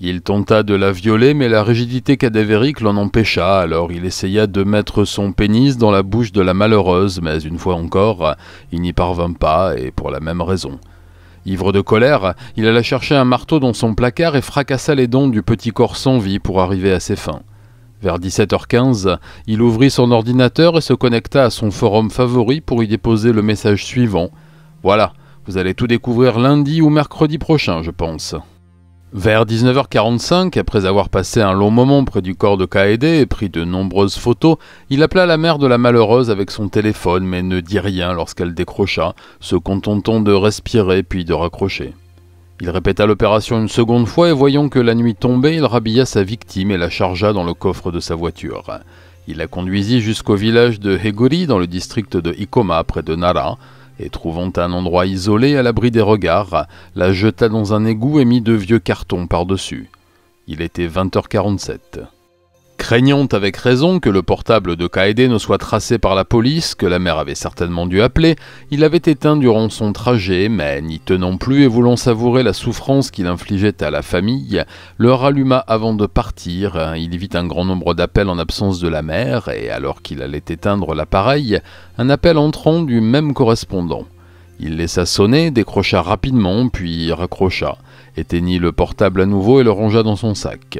Il tenta de la violer, mais la rigidité cadavérique l'en empêcha, alors il essaya de mettre son pénis dans la bouche de la malheureuse, mais une fois encore, il n'y parvint pas, et pour la même raison. Ivre de colère, il alla chercher un marteau dans son placard et fracassa les dents du petit corps sans vie pour arriver à ses fins. Vers 17h15, il ouvrit son ordinateur et se connecta à son forum favori pour y déposer le message suivant. Voilà, vous allez tout découvrir lundi ou mercredi prochain, je pense. Vers 19h45, après avoir passé un long moment près du corps de Kaede et pris de nombreuses photos, il appela la mère de la malheureuse avec son téléphone mais ne dit rien lorsqu'elle décrocha, se contentant de respirer puis de raccrocher. Il répéta l'opération une seconde fois et voyant que la nuit tombait, il rhabilla sa victime et la chargea dans le coffre de sa voiture. Il la conduisit jusqu'au village de Hegori dans le district de Ikoma près de Nara et trouvant un endroit isolé à l'abri des regards, la jeta dans un égout et mit de vieux cartons par-dessus. Il était 20h47. Craignant avec raison que le portable de Kaede ne soit tracé par la police, que la mère avait certainement dû appeler, il avait éteint durant son trajet, mais n'y tenant plus et voulant savourer la souffrance qu'il infligeait à la famille, le ralluma avant de partir. Il vit un grand nombre d'appels en absence de la mère, et alors qu'il allait éteindre l'appareil, un appel entrant du même correspondant. Il laissa sonner, décrocha rapidement, puis raccrocha, éteignit le portable à nouveau et le rangea dans son sac.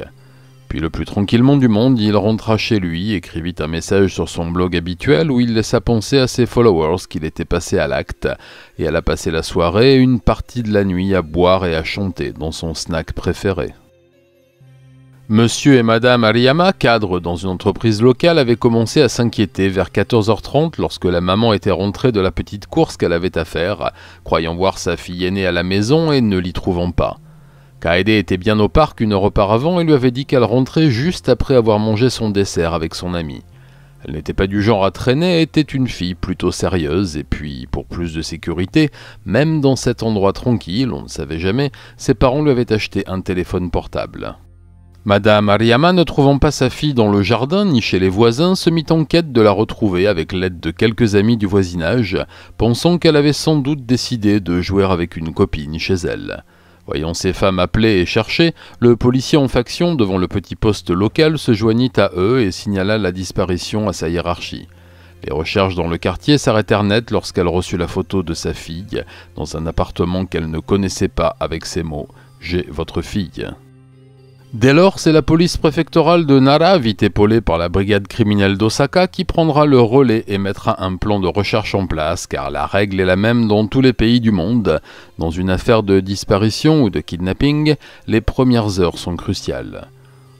Puis le plus tranquillement du monde, il rentra chez lui, écrivit un message sur son blog habituel où il laissa penser à ses followers qu'il était passé à l'acte et alla passer la soirée et une partie de la nuit à boire et à chanter dans son snack préféré. Monsieur et Madame Ariyama, cadre dans une entreprise locale, avaient commencé à s'inquiéter vers 14h30 lorsque la maman était rentrée de la petite course qu'elle avait à faire, croyant voir sa fille aînée à la maison et ne l'y trouvant pas. Kaede était bien au parc une heure auparavant et lui avait dit qu'elle rentrait juste après avoir mangé son dessert avec son ami. Elle n'était pas du genre à traîner, était une fille plutôt sérieuse, et puis, pour plus de sécurité, même dans cet endroit tranquille, on ne savait jamais, ses parents lui avaient acheté un téléphone portable. Madame Ariyama, ne trouvant pas sa fille dans le jardin ni chez les voisins, se mit en quête de la retrouver avec l'aide de quelques amis du voisinage, pensant qu'elle avait sans doute décidé de jouer avec une copine chez elle. Voyant ces femmes appelées et cherchées, le policier en faction devant le petit poste local se joignit à eux et signala la disparition à sa hiérarchie. Les recherches dans le quartier s'arrêtèrent net lorsqu'elle reçut la photo de sa fille, dans un appartement qu'elle ne connaissait pas avec ces mots ⁇ J'ai votre fille ⁇ Dès lors, c'est la police préfectorale de Nara, vite épaulée par la brigade criminelle d'Osaka, qui prendra le relais et mettra un plan de recherche en place, car la règle est la même dans tous les pays du monde. Dans une affaire de disparition ou de kidnapping, les premières heures sont cruciales.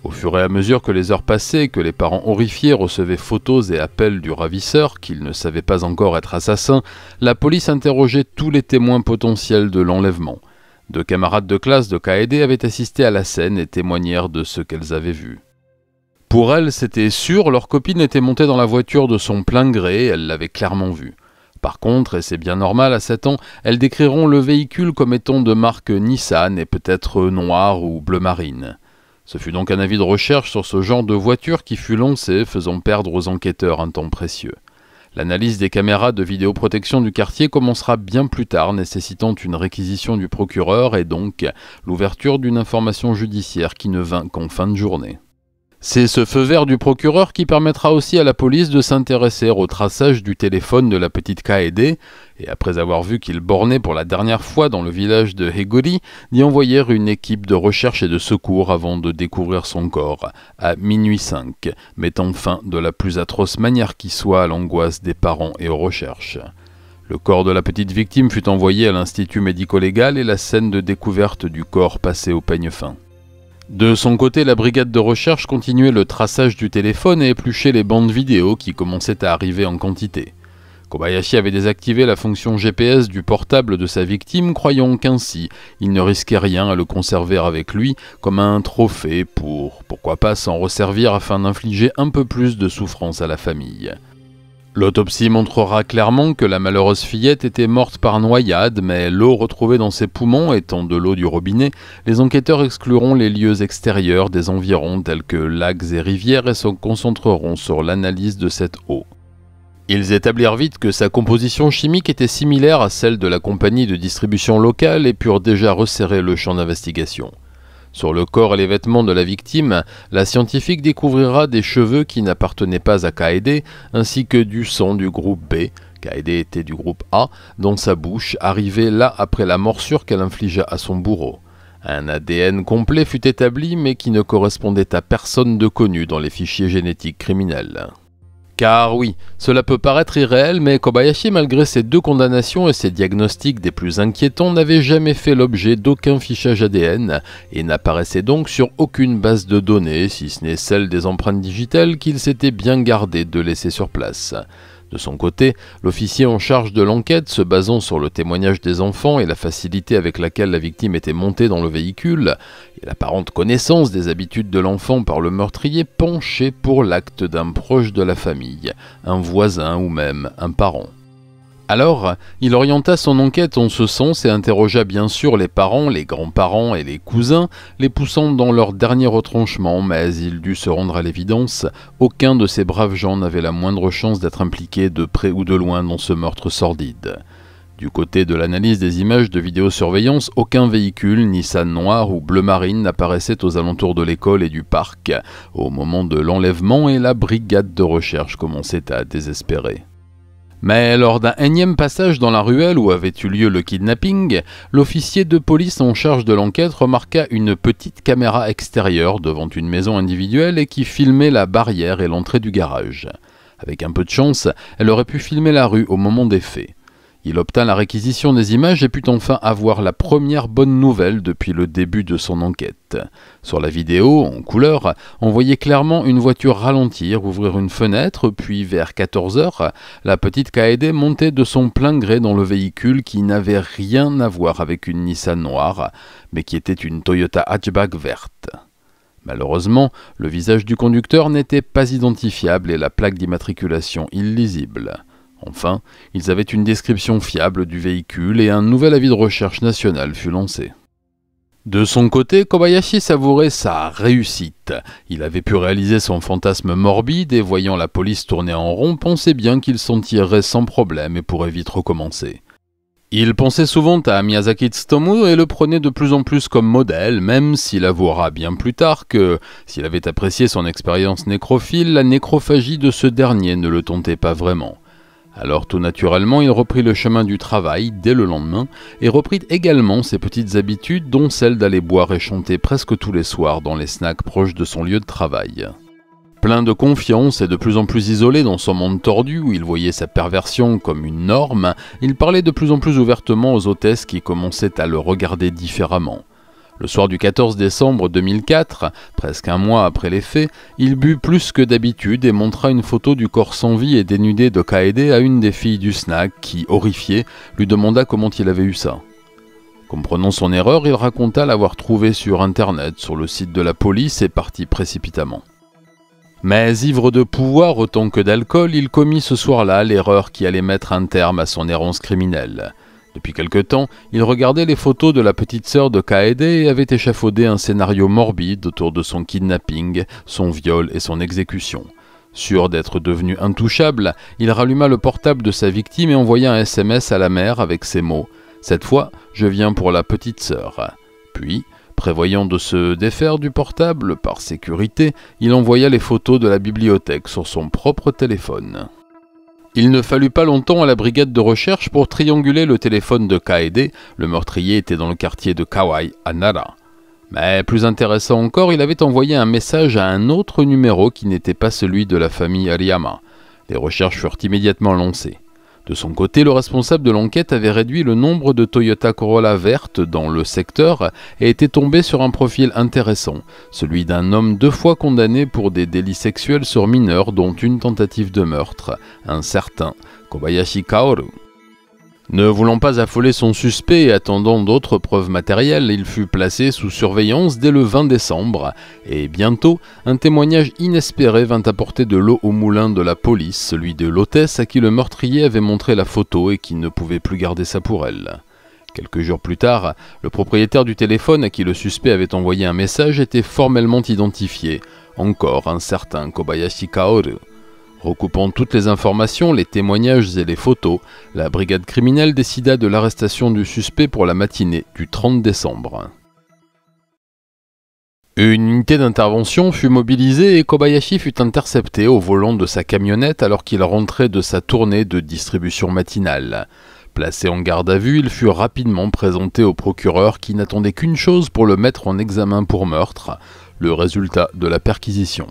Au fur et à mesure que les heures passaient que les parents horrifiés recevaient photos et appels du ravisseur, qu'ils ne savaient pas encore être assassin, la police interrogeait tous les témoins potentiels de l'enlèvement. Deux camarades de classe de K&D avaient assisté à la scène et témoignèrent de ce qu'elles avaient vu. Pour elles, c'était sûr, leur copine était montée dans la voiture de son plein gré, elles l'avaient clairement vue. Par contre, et c'est bien normal à 7 ans, elles décriront le véhicule comme étant de marque Nissan et peut-être noir ou bleu marine. Ce fut donc un avis de recherche sur ce genre de voiture qui fut lancé, faisant perdre aux enquêteurs un temps précieux. L'analyse des caméras de vidéoprotection du quartier commencera bien plus tard, nécessitant une réquisition du procureur et donc l'ouverture d'une information judiciaire qui ne vint qu'en fin de journée. C'est ce feu vert du procureur qui permettra aussi à la police de s'intéresser au traçage du téléphone de la petite KD, et après avoir vu qu'il bornait pour la dernière fois dans le village de Hegoli, d'y envoyer une équipe de recherche et de secours avant de découvrir son corps, à minuit 5, mettant fin de la plus atroce manière qui soit à l'angoisse des parents et aux recherches. Le corps de la petite victime fut envoyé à l'Institut médico-légal et la scène de découverte du corps passée au peigne fin. De son côté, la brigade de recherche continuait le traçage du téléphone et épluchait les bandes vidéo qui commençaient à arriver en quantité. Kobayashi avait désactivé la fonction GPS du portable de sa victime, croyant qu'ainsi il ne risquait rien à le conserver avec lui comme un trophée pour, pourquoi pas, s'en resservir afin d'infliger un peu plus de souffrance à la famille. L'autopsie montrera clairement que la malheureuse fillette était morte par noyade, mais l'eau retrouvée dans ses poumons étant de l'eau du robinet, les enquêteurs excluront les lieux extérieurs des environs tels que lacs et rivières et se concentreront sur l'analyse de cette eau. Ils établirent vite que sa composition chimique était similaire à celle de la compagnie de distribution locale et purent déjà resserrer le champ d'investigation. Sur le corps et les vêtements de la victime, la scientifique découvrira des cheveux qui n'appartenaient pas à Kaede, ainsi que du sang du groupe B, Kaede était du groupe A, dont sa bouche arrivait là après la morsure qu'elle infligea à son bourreau. Un ADN complet fut établi mais qui ne correspondait à personne de connu dans les fichiers génétiques criminels. Car oui, cela peut paraître irréel, mais Kobayashi, malgré ses deux condamnations et ses diagnostics des plus inquiétants, n'avait jamais fait l'objet d'aucun fichage ADN et n'apparaissait donc sur aucune base de données, si ce n'est celle des empreintes digitales qu'il s'était bien gardé de laisser sur place. De son côté, l'officier en charge de l'enquête, se basant sur le témoignage des enfants et la facilité avec laquelle la victime était montée dans le véhicule, et l'apparente connaissance des habitudes de l'enfant par le meurtrier, penchait pour l'acte d'un proche de la famille, un voisin ou même un parent. Alors, il orienta son enquête en ce sens et interrogea bien sûr les parents, les grands-parents et les cousins, les poussant dans leur dernier retranchement, mais il dut se rendre à l'évidence, aucun de ces braves gens n'avait la moindre chance d'être impliqué de près ou de loin dans ce meurtre sordide. Du côté de l'analyse des images de vidéosurveillance, aucun véhicule, Nissan noir ou bleu marine, n'apparaissait aux alentours de l'école et du parc. Au moment de l'enlèvement, et la brigade de recherche commençait à désespérer. Mais lors d'un énième passage dans la ruelle où avait eu lieu le kidnapping, l'officier de police en charge de l'enquête remarqua une petite caméra extérieure devant une maison individuelle et qui filmait la barrière et l'entrée du garage. Avec un peu de chance, elle aurait pu filmer la rue au moment des faits. Il obtint la réquisition des images et put enfin avoir la première bonne nouvelle depuis le début de son enquête. Sur la vidéo, en couleur, on voyait clairement une voiture ralentir, ouvrir une fenêtre, puis vers 14h, la petite Kaede montait de son plein gré dans le véhicule qui n'avait rien à voir avec une Nissan noire, mais qui était une Toyota hatchback verte. Malheureusement, le visage du conducteur n'était pas identifiable et la plaque d'immatriculation illisible. Enfin, ils avaient une description fiable du véhicule et un nouvel avis de recherche national fut lancé. De son côté, Kobayashi savourait sa réussite. Il avait pu réaliser son fantasme morbide et voyant la police tourner en rond, pensait bien qu'il s'en tirerait sans problème et pourrait vite recommencer. Il pensait souvent à Miyazaki Tsutomu et le prenait de plus en plus comme modèle, même s'il avouera bien plus tard que, s'il avait apprécié son expérience nécrophile, la nécrophagie de ce dernier ne le tentait pas vraiment. Alors tout naturellement, il reprit le chemin du travail dès le lendemain et reprit également ses petites habitudes dont celle d'aller boire et chanter presque tous les soirs dans les snacks proches de son lieu de travail. Plein de confiance et de plus en plus isolé dans son monde tordu où il voyait sa perversion comme une norme, il parlait de plus en plus ouvertement aux hôtesses qui commençaient à le regarder différemment. Le soir du 14 décembre 2004, presque un mois après les faits, il but plus que d'habitude et montra une photo du corps sans vie et dénudé de Kaede à une des filles du snack qui, horrifiée, lui demanda comment il avait eu ça. Comprenant son erreur, il raconta l'avoir trouvé sur internet, sur le site de la police et partit précipitamment. Mais ivre de pouvoir autant que d'alcool, il commit ce soir-là l'erreur qui allait mettre un terme à son errance criminelle. Depuis quelque temps, il regardait les photos de la petite sœur de Kaede et avait échafaudé un scénario morbide autour de son kidnapping, son viol et son exécution. Sûr d'être devenu intouchable, il ralluma le portable de sa victime et envoya un SMS à la mère avec ces mots Cette fois, je viens pour la petite sœur. Puis, prévoyant de se défaire du portable par sécurité, il envoya les photos de la bibliothèque sur son propre téléphone. Il ne fallut pas longtemps à la brigade de recherche pour trianguler le téléphone de Kaede. Le meurtrier était dans le quartier de Kawai, à Nara. Mais plus intéressant encore, il avait envoyé un message à un autre numéro qui n'était pas celui de la famille Ariyama. Les recherches furent immédiatement lancées. De son côté, le responsable de l'enquête avait réduit le nombre de Toyota Corolla vertes dans le secteur et était tombé sur un profil intéressant, celui d'un homme deux fois condamné pour des délits sexuels sur mineurs dont une tentative de meurtre, un certain Kobayashi Kaoru. Ne voulant pas affoler son suspect et attendant d'autres preuves matérielles, il fut placé sous surveillance dès le 20 décembre. Et bientôt, un témoignage inespéré vint apporter de l'eau au moulin de la police, celui de l'hôtesse à qui le meurtrier avait montré la photo et qui ne pouvait plus garder ça pour elle. Quelques jours plus tard, le propriétaire du téléphone à qui le suspect avait envoyé un message était formellement identifié, encore un certain Kobayashi Kaoru. Recoupant toutes les informations, les témoignages et les photos, la brigade criminelle décida de l'arrestation du suspect pour la matinée du 30 décembre. Une unité d'intervention fut mobilisée et Kobayashi fut intercepté au volant de sa camionnette alors qu'il rentrait de sa tournée de distribution matinale. Placé en garde à vue, il fut rapidement présenté au procureur qui n'attendait qu'une chose pour le mettre en examen pour meurtre, le résultat de la perquisition.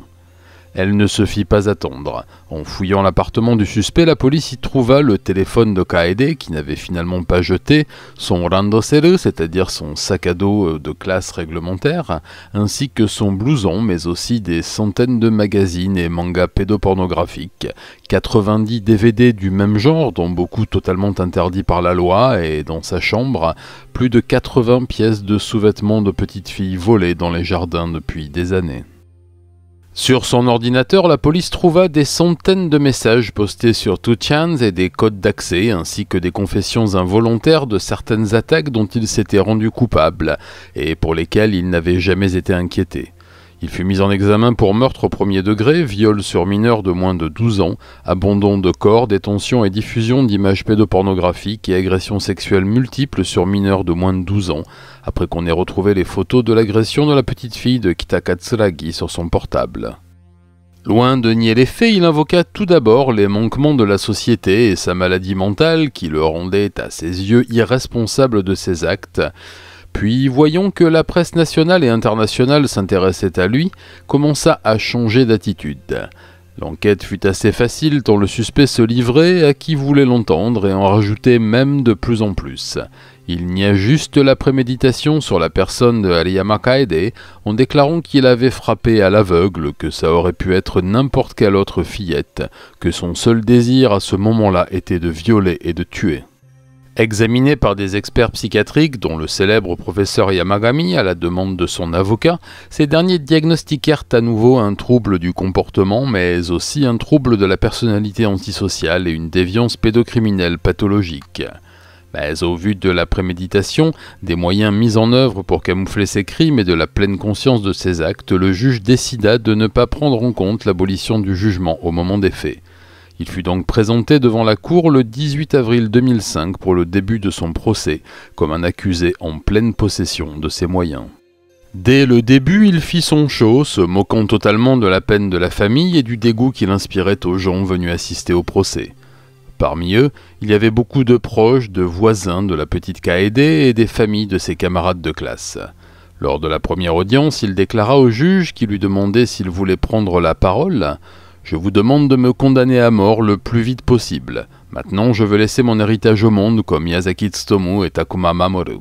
Elle ne se fit pas attendre. En fouillant l'appartement du suspect, la police y trouva le téléphone de Kaede qui n'avait finalement pas jeté, son randosere, c'est-à-dire son sac à dos euh, de classe réglementaire, ainsi que son blouson, mais aussi des centaines de magazines et mangas pédopornographiques, 90 DVD du même genre, dont beaucoup totalement interdits par la loi, et dans sa chambre, plus de 80 pièces de sous-vêtements de petites filles volées dans les jardins depuis des années. Sur son ordinateur, la police trouva des centaines de messages postés sur Tuchans et des codes d'accès, ainsi que des confessions involontaires de certaines attaques dont il s'était rendu coupable et pour lesquelles il n'avait jamais été inquiété. Il fut mis en examen pour meurtre au premier degré, viol sur mineur de moins de 12 ans, abandon de corps, détention et diffusion d'images pédopornographiques et agressions sexuelles multiples sur mineurs de moins de 12 ans, après qu'on ait retrouvé les photos de l'agression de la petite fille de Kitakatsuragi sur son portable. Loin de nier les faits, il invoqua tout d'abord les manquements de la société et sa maladie mentale qui le rendait à ses yeux irresponsable de ses actes. Puis, voyant que la presse nationale et internationale s'intéressait à lui, commença à changer d'attitude. L'enquête fut assez facile tant le suspect se livrait à qui voulait l'entendre et en rajoutait même de plus en plus. Il n'y a juste la préméditation sur la personne de Aliyama Kaede en déclarant qu'il avait frappé à l'aveugle, que ça aurait pu être n'importe quelle autre fillette, que son seul désir à ce moment-là était de violer et de tuer. Examiné par des experts psychiatriques, dont le célèbre professeur Yamagami à la demande de son avocat, ces derniers diagnostiquèrent à nouveau un trouble du comportement, mais aussi un trouble de la personnalité antisociale et une déviance pédocriminelle pathologique. Mais au vu de la préméditation, des moyens mis en œuvre pour camoufler ses crimes et de la pleine conscience de ses actes, le juge décida de ne pas prendre en compte l'abolition du jugement au moment des faits. Il fut donc présenté devant la Cour le 18 avril 2005 pour le début de son procès, comme un accusé en pleine possession de ses moyens. Dès le début, il fit son show, se moquant totalement de la peine de la famille et du dégoût qu'il inspirait aux gens venus assister au procès. Parmi eux, il y avait beaucoup de proches, de voisins de la petite Kaédé et des familles de ses camarades de classe. Lors de la première audience, il déclara au juge qui lui demandait s'il voulait prendre la parole je vous demande de me condamner à mort le plus vite possible. Maintenant, je veux laisser mon héritage au monde comme Miyazaki Tsutomu et Takuma Mamoru.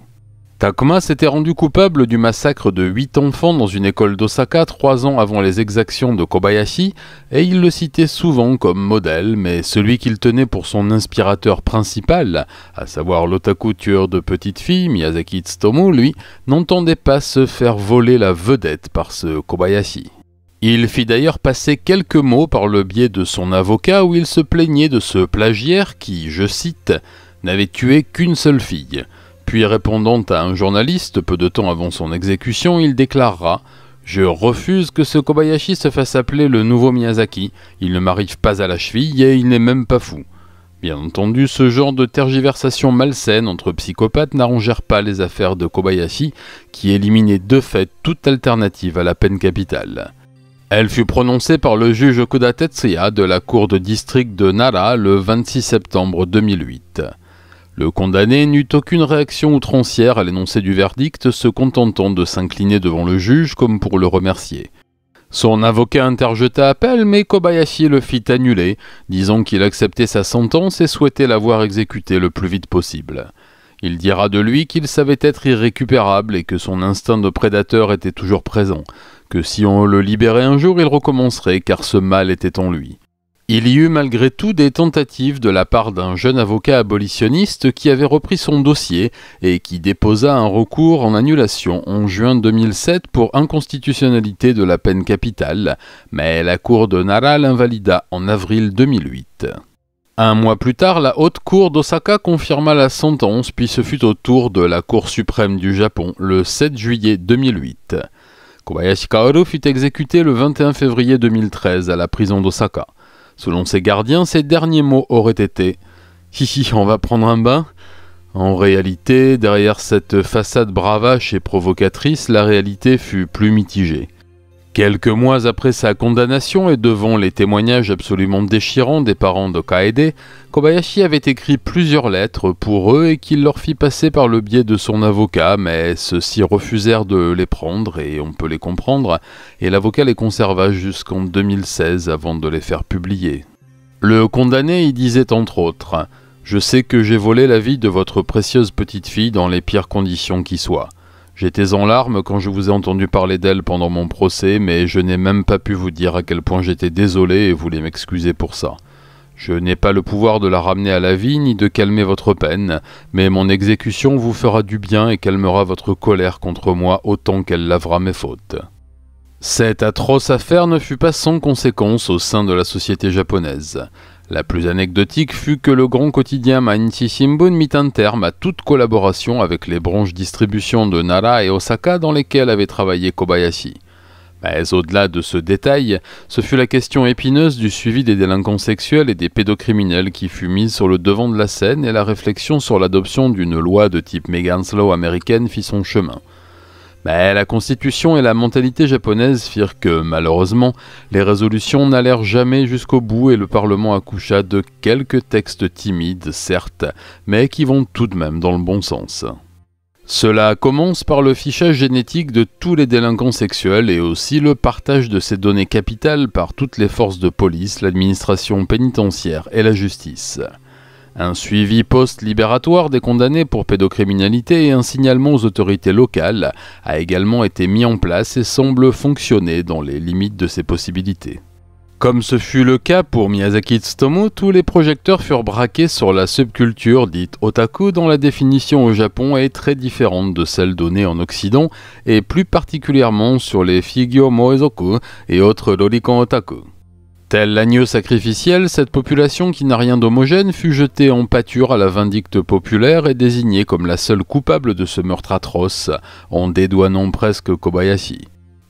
Takuma s'était rendu coupable du massacre de 8 enfants dans une école d'Osaka 3 ans avant les exactions de Kobayashi, et il le citait souvent comme modèle, mais celui qu'il tenait pour son inspirateur principal, à savoir l'otaku tueur de petites filles, Miyazaki Tsutomu, lui, n'entendait pas se faire voler la vedette par ce Kobayashi. Il fit d'ailleurs passer quelques mots par le biais de son avocat où il se plaignait de ce plagiaire qui, je cite, n'avait tué qu'une seule fille. Puis répondant à un journaliste peu de temps avant son exécution, il déclara je refuse que ce Kobayashi se fasse appeler le nouveau Miyazaki, il ne m'arrive pas à la cheville et il n'est même pas fou. Bien entendu, ce genre de tergiversation malsaine entre psychopathes n'arrangèrent pas les affaires de Kobayashi, qui éliminait de fait toute alternative à la peine capitale. Elle fut prononcée par le juge Koda de la cour de district de Nara le 26 septembre 2008. Le condamné n'eut aucune réaction outrancière à l'énoncé du verdict, se contentant de s'incliner devant le juge comme pour le remercier. Son avocat interjeta appel, mais Kobayashi le fit annuler, disant qu'il acceptait sa sentence et souhaitait la voir exécutée le plus vite possible. Il dira de lui qu'il savait être irrécupérable et que son instinct de prédateur était toujours présent, que si on le libérait un jour, il recommencerait, car ce mal était en lui. Il y eut malgré tout des tentatives de la part d'un jeune avocat abolitionniste qui avait repris son dossier et qui déposa un recours en annulation en juin 2007 pour inconstitutionnalité de la peine capitale, mais la Cour de Nara l'invalida en avril 2008. Un mois plus tard, la haute cour d'Osaka confirma la sentence, puis ce fut au tour de la Cour suprême du Japon le 7 juillet 2008. Kobayashi Kaoru fut exécuté le 21 février 2013 à la prison d'Osaka. Selon ses gardiens, ses derniers mots auraient été Hihi, on va prendre un bain En réalité, derrière cette façade bravache et provocatrice, la réalité fut plus mitigée. Quelques mois après sa condamnation et devant les témoignages absolument déchirants des parents de Kaede, Kobayashi avait écrit plusieurs lettres pour eux et qu'il leur fit passer par le biais de son avocat, mais ceux-ci refusèrent de les prendre et on peut les comprendre, et l'avocat les conserva jusqu'en 2016 avant de les faire publier. Le condamné y disait entre autres « Je sais que j'ai volé la vie de votre précieuse petite fille dans les pires conditions qui soient ». J'étais en larmes quand je vous ai entendu parler d'elle pendant mon procès, mais je n'ai même pas pu vous dire à quel point j'étais désolé et voulais m'excuser pour ça. Je n'ai pas le pouvoir de la ramener à la vie ni de calmer votre peine, mais mon exécution vous fera du bien et calmera votre colère contre moi autant qu'elle lavera mes fautes. Cette atroce affaire ne fut pas sans conséquences au sein de la société japonaise. La plus anecdotique fut que le grand quotidien Mainichi Shimbun mit un terme à toute collaboration avec les branches distribution de Nara et Osaka dans lesquelles avait travaillé Kobayashi. Mais au-delà de ce détail, ce fut la question épineuse du suivi des délinquants sexuels et des pédocriminels qui fut mise sur le devant de la scène et la réflexion sur l'adoption d'une loi de type Megan's Law américaine fit son chemin. Mais bah, la constitution et la mentalité japonaise firent que, malheureusement, les résolutions n'allèrent jamais jusqu'au bout et le Parlement accoucha de quelques textes timides, certes, mais qui vont tout de même dans le bon sens. Cela commence par le fichage génétique de tous les délinquants sexuels et aussi le partage de ces données capitales par toutes les forces de police, l'administration pénitentiaire et la justice. Un suivi post-libératoire des condamnés pour pédocriminalité et un signalement aux autorités locales a également été mis en place et semble fonctionner dans les limites de ses possibilités. Comme ce fut le cas pour Miyazaki Tsutomu, tous les projecteurs furent braqués sur la subculture dite otaku dont la définition au Japon est très différente de celle donnée en Occident et plus particulièrement sur les figyo moezoku et autres lolicon otaku. Tel l'agneau sacrificiel, cette population qui n'a rien d'homogène fut jetée en pâture à la vindicte populaire et désignée comme la seule coupable de ce meurtre atroce, en dédouanant presque Kobayashi.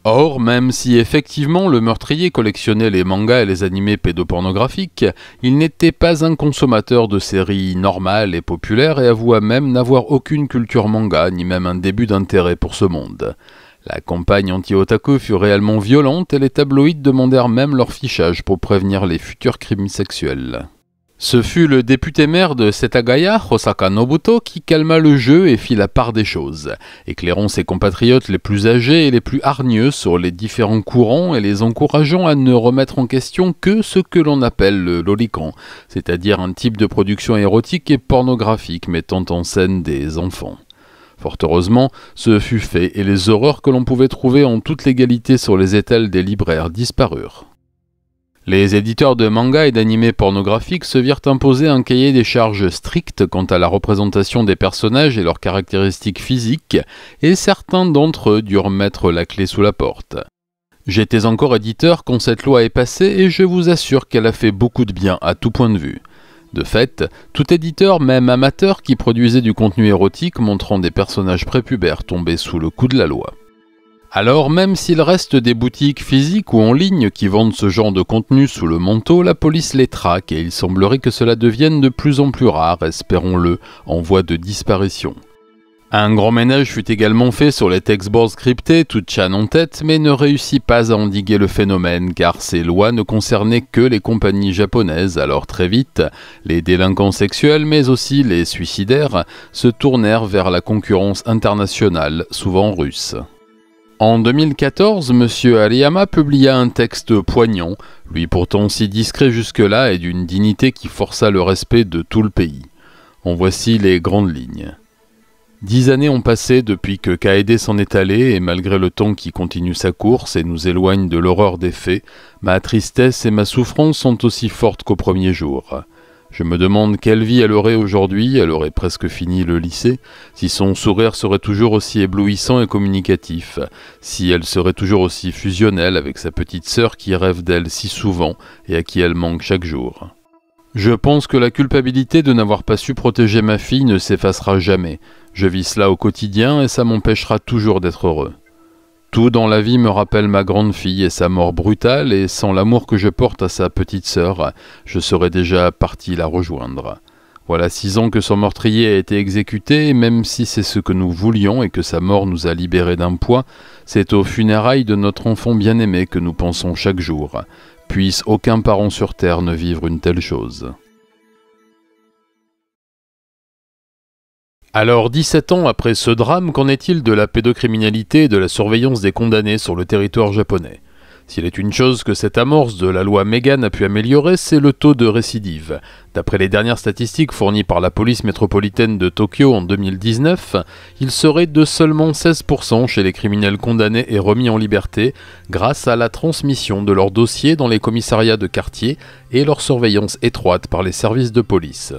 Or, même si effectivement le meurtrier collectionnait les mangas et les animés pédopornographiques, il n'était pas un consommateur de séries normales et populaires et avoua même n'avoir aucune culture manga, ni même un début d'intérêt pour ce monde. La campagne anti-otaku fut réellement violente et les tabloïds demandèrent même leur fichage pour prévenir les futurs crimes sexuels. Ce fut le député maire de Setagaya, Hosaka Nobuto, qui calma le jeu et fit la part des choses, éclairant ses compatriotes les plus âgés et les plus hargneux sur les différents courants et les encourageant à ne remettre en question que ce que l'on appelle le lolicon, c'est-à-dire un type de production érotique et pornographique mettant en scène des enfants. Fort heureusement, ce fut fait et les horreurs que l'on pouvait trouver en toute légalité sur les étals des libraires disparurent. Les éditeurs de mangas et d'animés pornographiques se virent imposer un cahier des charges strictes quant à la représentation des personnages et leurs caractéristiques physiques, et certains d'entre eux durent mettre la clé sous la porte. J'étais encore éditeur quand cette loi est passée et je vous assure qu'elle a fait beaucoup de bien à tout point de vue. De fait, tout éditeur, même amateur, qui produisait du contenu érotique montrant des personnages prépubères tombés sous le coup de la loi. Alors même s'il reste des boutiques physiques ou en ligne qui vendent ce genre de contenu sous le manteau, la police les traque et il semblerait que cela devienne de plus en plus rare, espérons-le, en voie de disparition. Un grand ménage fut également fait sur les textboards scriptés, chaîne en tête, mais ne réussit pas à endiguer le phénomène car ces lois ne concernaient que les compagnies japonaises. Alors très vite, les délinquants sexuels mais aussi les suicidaires se tournèrent vers la concurrence internationale, souvent russe. En 2014, M. Ariyama publia un texte poignant, lui pourtant si discret jusque-là et d'une dignité qui força le respect de tout le pays. En voici les grandes lignes. Dix années ont passé depuis que Kaede s'en est allée, et malgré le temps qui continue sa course et nous éloigne de l'horreur des faits, ma tristesse et ma souffrance sont aussi fortes qu'au premier jour. Je me demande quelle vie elle aurait aujourd'hui, elle aurait presque fini le lycée, si son sourire serait toujours aussi éblouissant et communicatif, si elle serait toujours aussi fusionnelle avec sa petite sœur qui rêve d'elle si souvent et à qui elle manque chaque jour. Je pense que la culpabilité de n'avoir pas su protéger ma fille ne s'effacera jamais, je vis cela au quotidien et ça m'empêchera toujours d'être heureux. Tout dans la vie me rappelle ma grande fille et sa mort brutale, et sans l'amour que je porte à sa petite sœur, je serais déjà parti la rejoindre. Voilà six ans que son meurtrier a été exécuté, et même si c'est ce que nous voulions et que sa mort nous a libérés d'un poids, c'est aux funérailles de notre enfant bien-aimé que nous pensons chaque jour. Puisse aucun parent sur terre ne vivre une telle chose. Alors, 17 ans après ce drame, qu'en est-il de la pédocriminalité et de la surveillance des condamnés sur le territoire japonais S'il est une chose que cette amorce de la loi Megan a pu améliorer, c'est le taux de récidive. D'après les dernières statistiques fournies par la police métropolitaine de Tokyo en 2019, il serait de seulement 16% chez les criminels condamnés et remis en liberté grâce à la transmission de leurs dossiers dans les commissariats de quartier et leur surveillance étroite par les services de police.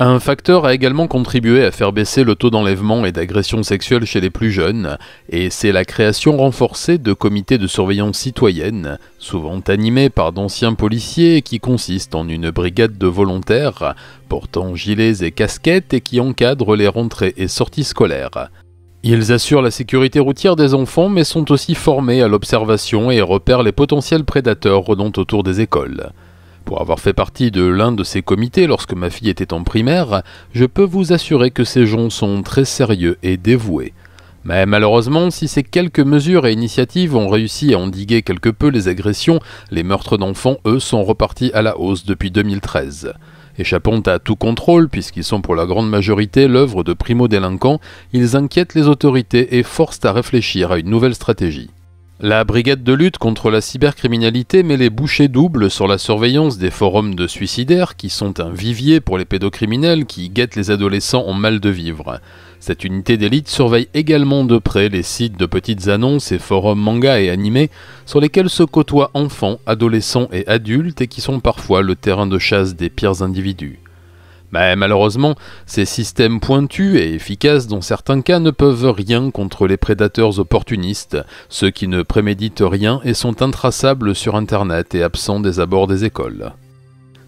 Un facteur a également contribué à faire baisser le taux d'enlèvement et d'agression sexuelle chez les plus jeunes, et c'est la création renforcée de comités de surveillance citoyenne, souvent animés par d'anciens policiers qui consistent en une brigade de volontaires, portant gilets et casquettes et qui encadrent les rentrées et sorties scolaires. Ils assurent la sécurité routière des enfants mais sont aussi formés à l'observation et repèrent les potentiels prédateurs rôdant autour des écoles. Pour avoir fait partie de l'un de ces comités lorsque ma fille était en primaire, je peux vous assurer que ces gens sont très sérieux et dévoués. Mais malheureusement, si ces quelques mesures et initiatives ont réussi à endiguer quelque peu les agressions, les meurtres d'enfants, eux, sont repartis à la hausse depuis 2013. Échappant à tout contrôle, puisqu'ils sont pour la grande majorité l'œuvre de primo-délinquants, ils inquiètent les autorités et forcent à réfléchir à une nouvelle stratégie. La brigade de lutte contre la cybercriminalité met les bouchées doubles sur la surveillance des forums de suicidaires qui sont un vivier pour les pédocriminels qui guettent les adolescents en mal de vivre. Cette unité d'élite surveille également de près les sites de petites annonces et forums manga et animés sur lesquels se côtoient enfants, adolescents et adultes et qui sont parfois le terrain de chasse des pires individus. Mais bah, malheureusement, ces systèmes pointus et efficaces dans certains cas ne peuvent rien contre les prédateurs opportunistes, ceux qui ne préméditent rien et sont intraçables sur Internet et absents des abords des écoles.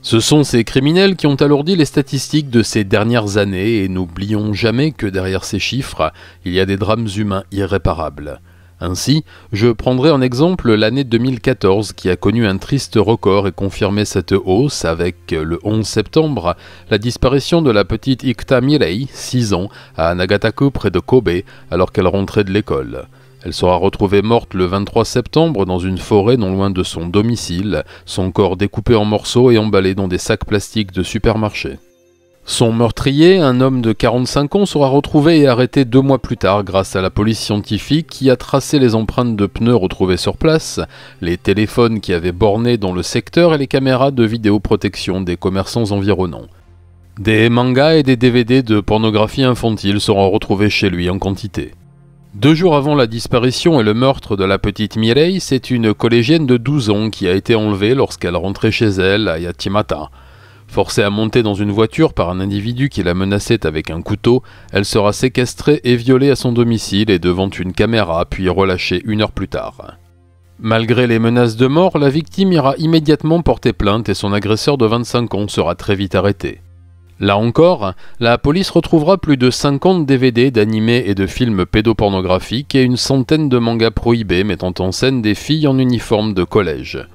Ce sont ces criminels qui ont alourdi les statistiques de ces dernières années et n'oublions jamais que derrière ces chiffres, il y a des drames humains irréparables. Ainsi, je prendrai en exemple l'année 2014 qui a connu un triste record et confirmé cette hausse avec, euh, le 11 septembre, la disparition de la petite Ikta Mirei, 6 ans, à Nagataku près de Kobe alors qu'elle rentrait de l'école. Elle sera retrouvée morte le 23 septembre dans une forêt non loin de son domicile, son corps découpé en morceaux et emballé dans des sacs plastiques de supermarché. Son meurtrier, un homme de 45 ans, sera retrouvé et arrêté deux mois plus tard grâce à la police scientifique qui a tracé les empreintes de pneus retrouvées sur place, les téléphones qui avaient borné dans le secteur et les caméras de vidéoprotection des commerçants environnants. Des mangas et des DVD de pornographie infantile seront retrouvés chez lui en quantité. Deux jours avant la disparition et le meurtre de la petite Mireille, c'est une collégienne de 12 ans qui a été enlevée lorsqu'elle rentrait chez elle à Yatimata. Forcée à monter dans une voiture par un individu qui la menaçait avec un couteau, elle sera séquestrée et violée à son domicile et devant une caméra, puis relâchée une heure plus tard. Malgré les menaces de mort, la victime ira immédiatement porter plainte et son agresseur de 25 ans sera très vite arrêté. Là encore, la police retrouvera plus de 50 DVD d'animés et de films pédopornographiques et une centaine de mangas prohibés mettant en scène des filles en uniforme de collège.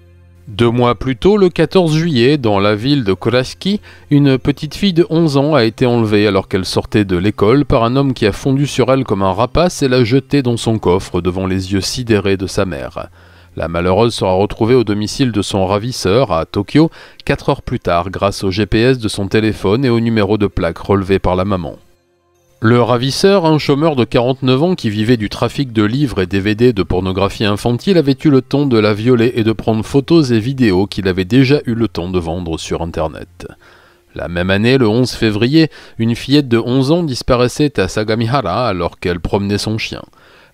Deux mois plus tôt, le 14 juillet, dans la ville de Kolaski, une petite fille de 11 ans a été enlevée alors qu'elle sortait de l'école par un homme qui a fondu sur elle comme un rapace et l'a jetée dans son coffre devant les yeux sidérés de sa mère. La malheureuse sera retrouvée au domicile de son ravisseur à Tokyo 4 heures plus tard grâce au GPS de son téléphone et au numéro de plaque relevé par la maman. Le ravisseur, un chômeur de 49 ans qui vivait du trafic de livres et DVD de pornographie infantile, avait eu le temps de la violer et de prendre photos et vidéos qu'il avait déjà eu le temps de vendre sur Internet. La même année, le 11 février, une fillette de 11 ans disparaissait à Sagamihara alors qu'elle promenait son chien.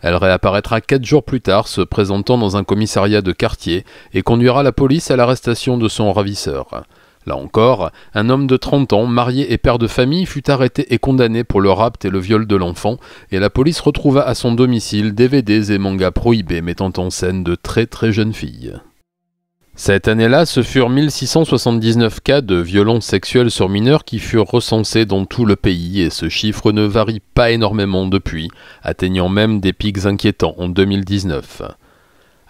Elle réapparaîtra quatre jours plus tard, se présentant dans un commissariat de quartier, et conduira la police à l'arrestation de son ravisseur. Là encore, un homme de 30 ans, marié et père de famille, fut arrêté et condamné pour le rapt et le viol de l'enfant, et la police retrouva à son domicile DVDs et mangas prohibés mettant en scène de très très jeunes filles. Cette année-là, ce furent 1679 cas de violences sexuelles sur mineurs qui furent recensés dans tout le pays et ce chiffre ne varie pas énormément depuis, atteignant même des pics inquiétants en 2019.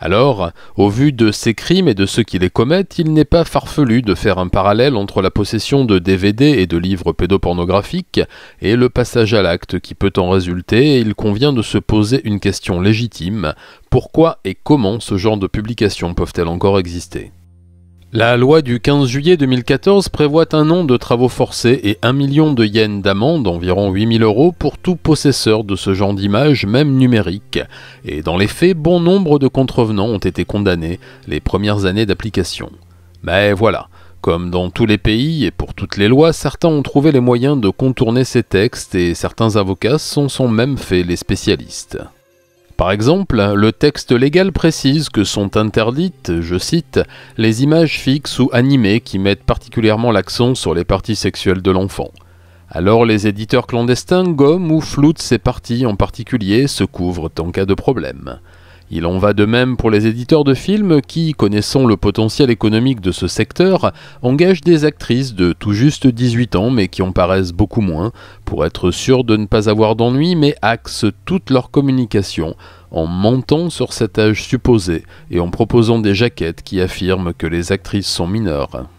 Alors, au vu de ces crimes et de ceux qui les commettent, il n'est pas farfelu de faire un parallèle entre la possession de DVD et de livres pédopornographiques et le passage à l'acte qui peut en résulter, et il convient de se poser une question légitime pourquoi et comment ce genre de publications peuvent-elles encore exister la loi du 15 juillet 2014 prévoit un an de travaux forcés et un million de yens d'amende, environ 8000 euros, pour tout possesseur de ce genre d'image, même numérique. Et dans les faits, bon nombre de contrevenants ont été condamnés les premières années d'application. Mais voilà, comme dans tous les pays et pour toutes les lois, certains ont trouvé les moyens de contourner ces textes et certains avocats s'en sont même fait les spécialistes. Par exemple, le texte légal précise que sont interdites, je cite, les images fixes ou animées qui mettent particulièrement l'accent sur les parties sexuelles de l'enfant. Alors les éditeurs clandestins gomment ou floutent ces parties en particulier, se couvrent en cas de problème. Il en va de même pour les éditeurs de films qui, connaissant le potentiel économique de ce secteur, engagent des actrices de tout juste 18 ans mais qui en paraissent beaucoup moins pour être sûrs de ne pas avoir d'ennui mais axent toute leur communication en mentant sur cet âge supposé et en proposant des jaquettes qui affirment que les actrices sont mineures.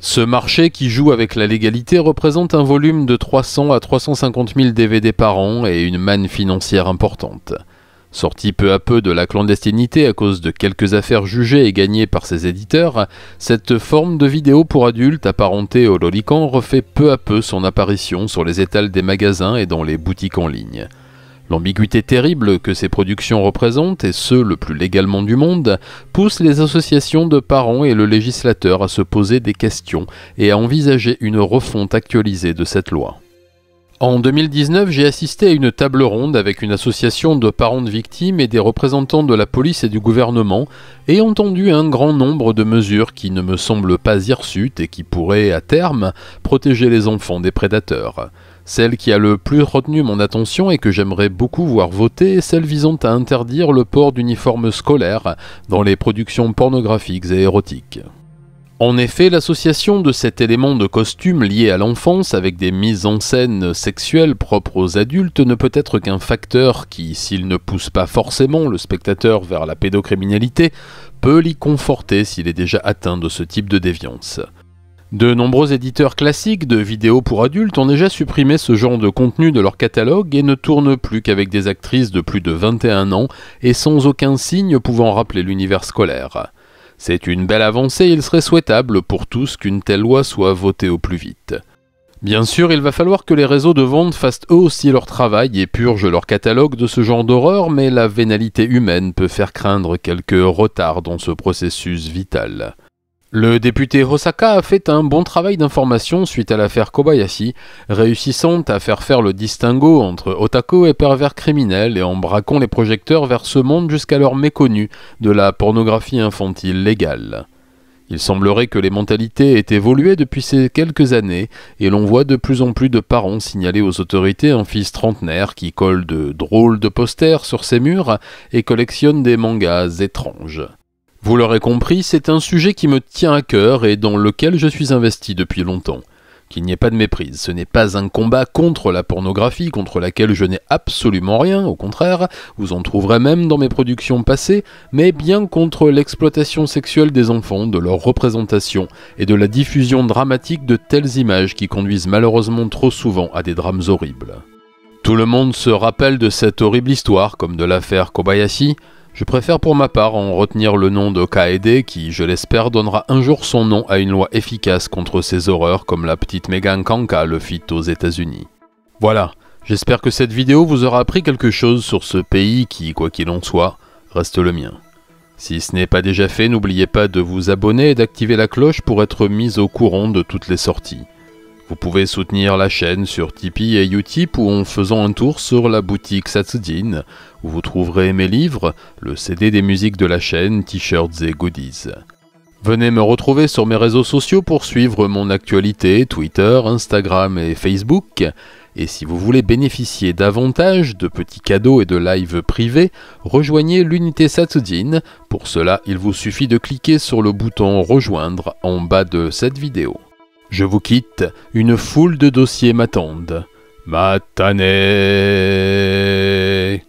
Ce marché qui joue avec la légalité représente un volume de 300 à 350 000 DVD par an et une manne financière importante. Sorti peu à peu de la clandestinité à cause de quelques affaires jugées et gagnées par ses éditeurs, cette forme de vidéo pour adultes apparentée au Lolicon refait peu à peu son apparition sur les étals des magasins et dans les boutiques en ligne. L'ambiguïté terrible que ces productions représentent, et ce le plus légalement du monde, pousse les associations de parents et le législateur à se poser des questions et à envisager une refonte actualisée de cette loi. En 2019, j'ai assisté à une table ronde avec une association de parents de victimes et des représentants de la police et du gouvernement et entendu un grand nombre de mesures qui ne me semblent pas hirsutes et qui pourraient, à terme, protéger les enfants des prédateurs. Celle qui a le plus retenu mon attention et que j'aimerais beaucoup voir voter est celle visant à interdire le port d'uniformes scolaires dans les productions pornographiques et érotiques. En effet, l'association de cet élément de costume lié à l'enfance avec des mises en scène sexuelles propres aux adultes ne peut être qu'un facteur qui, s'il ne pousse pas forcément le spectateur vers la pédocriminalité, peut l'y conforter s'il est déjà atteint de ce type de déviance. De nombreux éditeurs classiques de vidéos pour adultes ont déjà supprimé ce genre de contenu de leur catalogue et ne tournent plus qu'avec des actrices de plus de 21 ans et sans aucun signe pouvant rappeler l'univers scolaire. C'est une belle avancée il serait souhaitable pour tous qu'une telle loi soit votée au plus vite. Bien sûr, il va falloir que les réseaux de vente fassent eux aussi leur travail et purgent leur catalogue de ce genre d'horreur, mais la vénalité humaine peut faire craindre quelques retards dans ce processus vital. Le député Hosaka a fait un bon travail d'information suite à l'affaire Kobayashi, réussissant à faire faire le distinguo entre otako et pervers criminels et en braquant les projecteurs vers ce monde jusqu'alors méconnu de la pornographie infantile légale. Il semblerait que les mentalités aient évolué depuis ces quelques années, et l'on voit de plus en plus de parents signaler aux autorités un fils trentenaire qui colle de drôles de posters sur ses murs et collectionne des mangas étranges. Vous l'aurez compris, c'est un sujet qui me tient à cœur et dans lequel je suis investi depuis longtemps. Qu'il n'y ait pas de méprise, ce n'est pas un combat contre la pornographie, contre laquelle je n'ai absolument rien, au contraire, vous en trouverez même dans mes productions passées, mais bien contre l'exploitation sexuelle des enfants, de leur représentation et de la diffusion dramatique de telles images qui conduisent malheureusement trop souvent à des drames horribles. Tout le monde se rappelle de cette horrible histoire, comme de l'affaire Kobayashi, je préfère pour ma part en retenir le nom de Kaede qui, je l'espère, donnera un jour son nom à une loi efficace contre ces horreurs comme la petite Megan Kanka le fit aux États-Unis. Voilà, j'espère que cette vidéo vous aura appris quelque chose sur ce pays qui, quoi qu'il en soit, reste le mien. Si ce n'est pas déjà fait, n'oubliez pas de vous abonner et d'activer la cloche pour être mis au courant de toutes les sorties. Vous pouvez soutenir la chaîne sur Tipeee et Utip ou en faisant un tour sur la boutique Satsudin, où vous trouverez mes livres, le CD des musiques de la chaîne, t-shirts et goodies. Venez me retrouver sur mes réseaux sociaux pour suivre mon actualité, Twitter, Instagram et Facebook. Et si vous voulez bénéficier davantage de petits cadeaux et de lives privés, rejoignez l'unité Satsudin. Pour cela, il vous suffit de cliquer sur le bouton Rejoindre en bas de cette vidéo. Je vous quitte, une foule de dossiers m'attendent. Matanée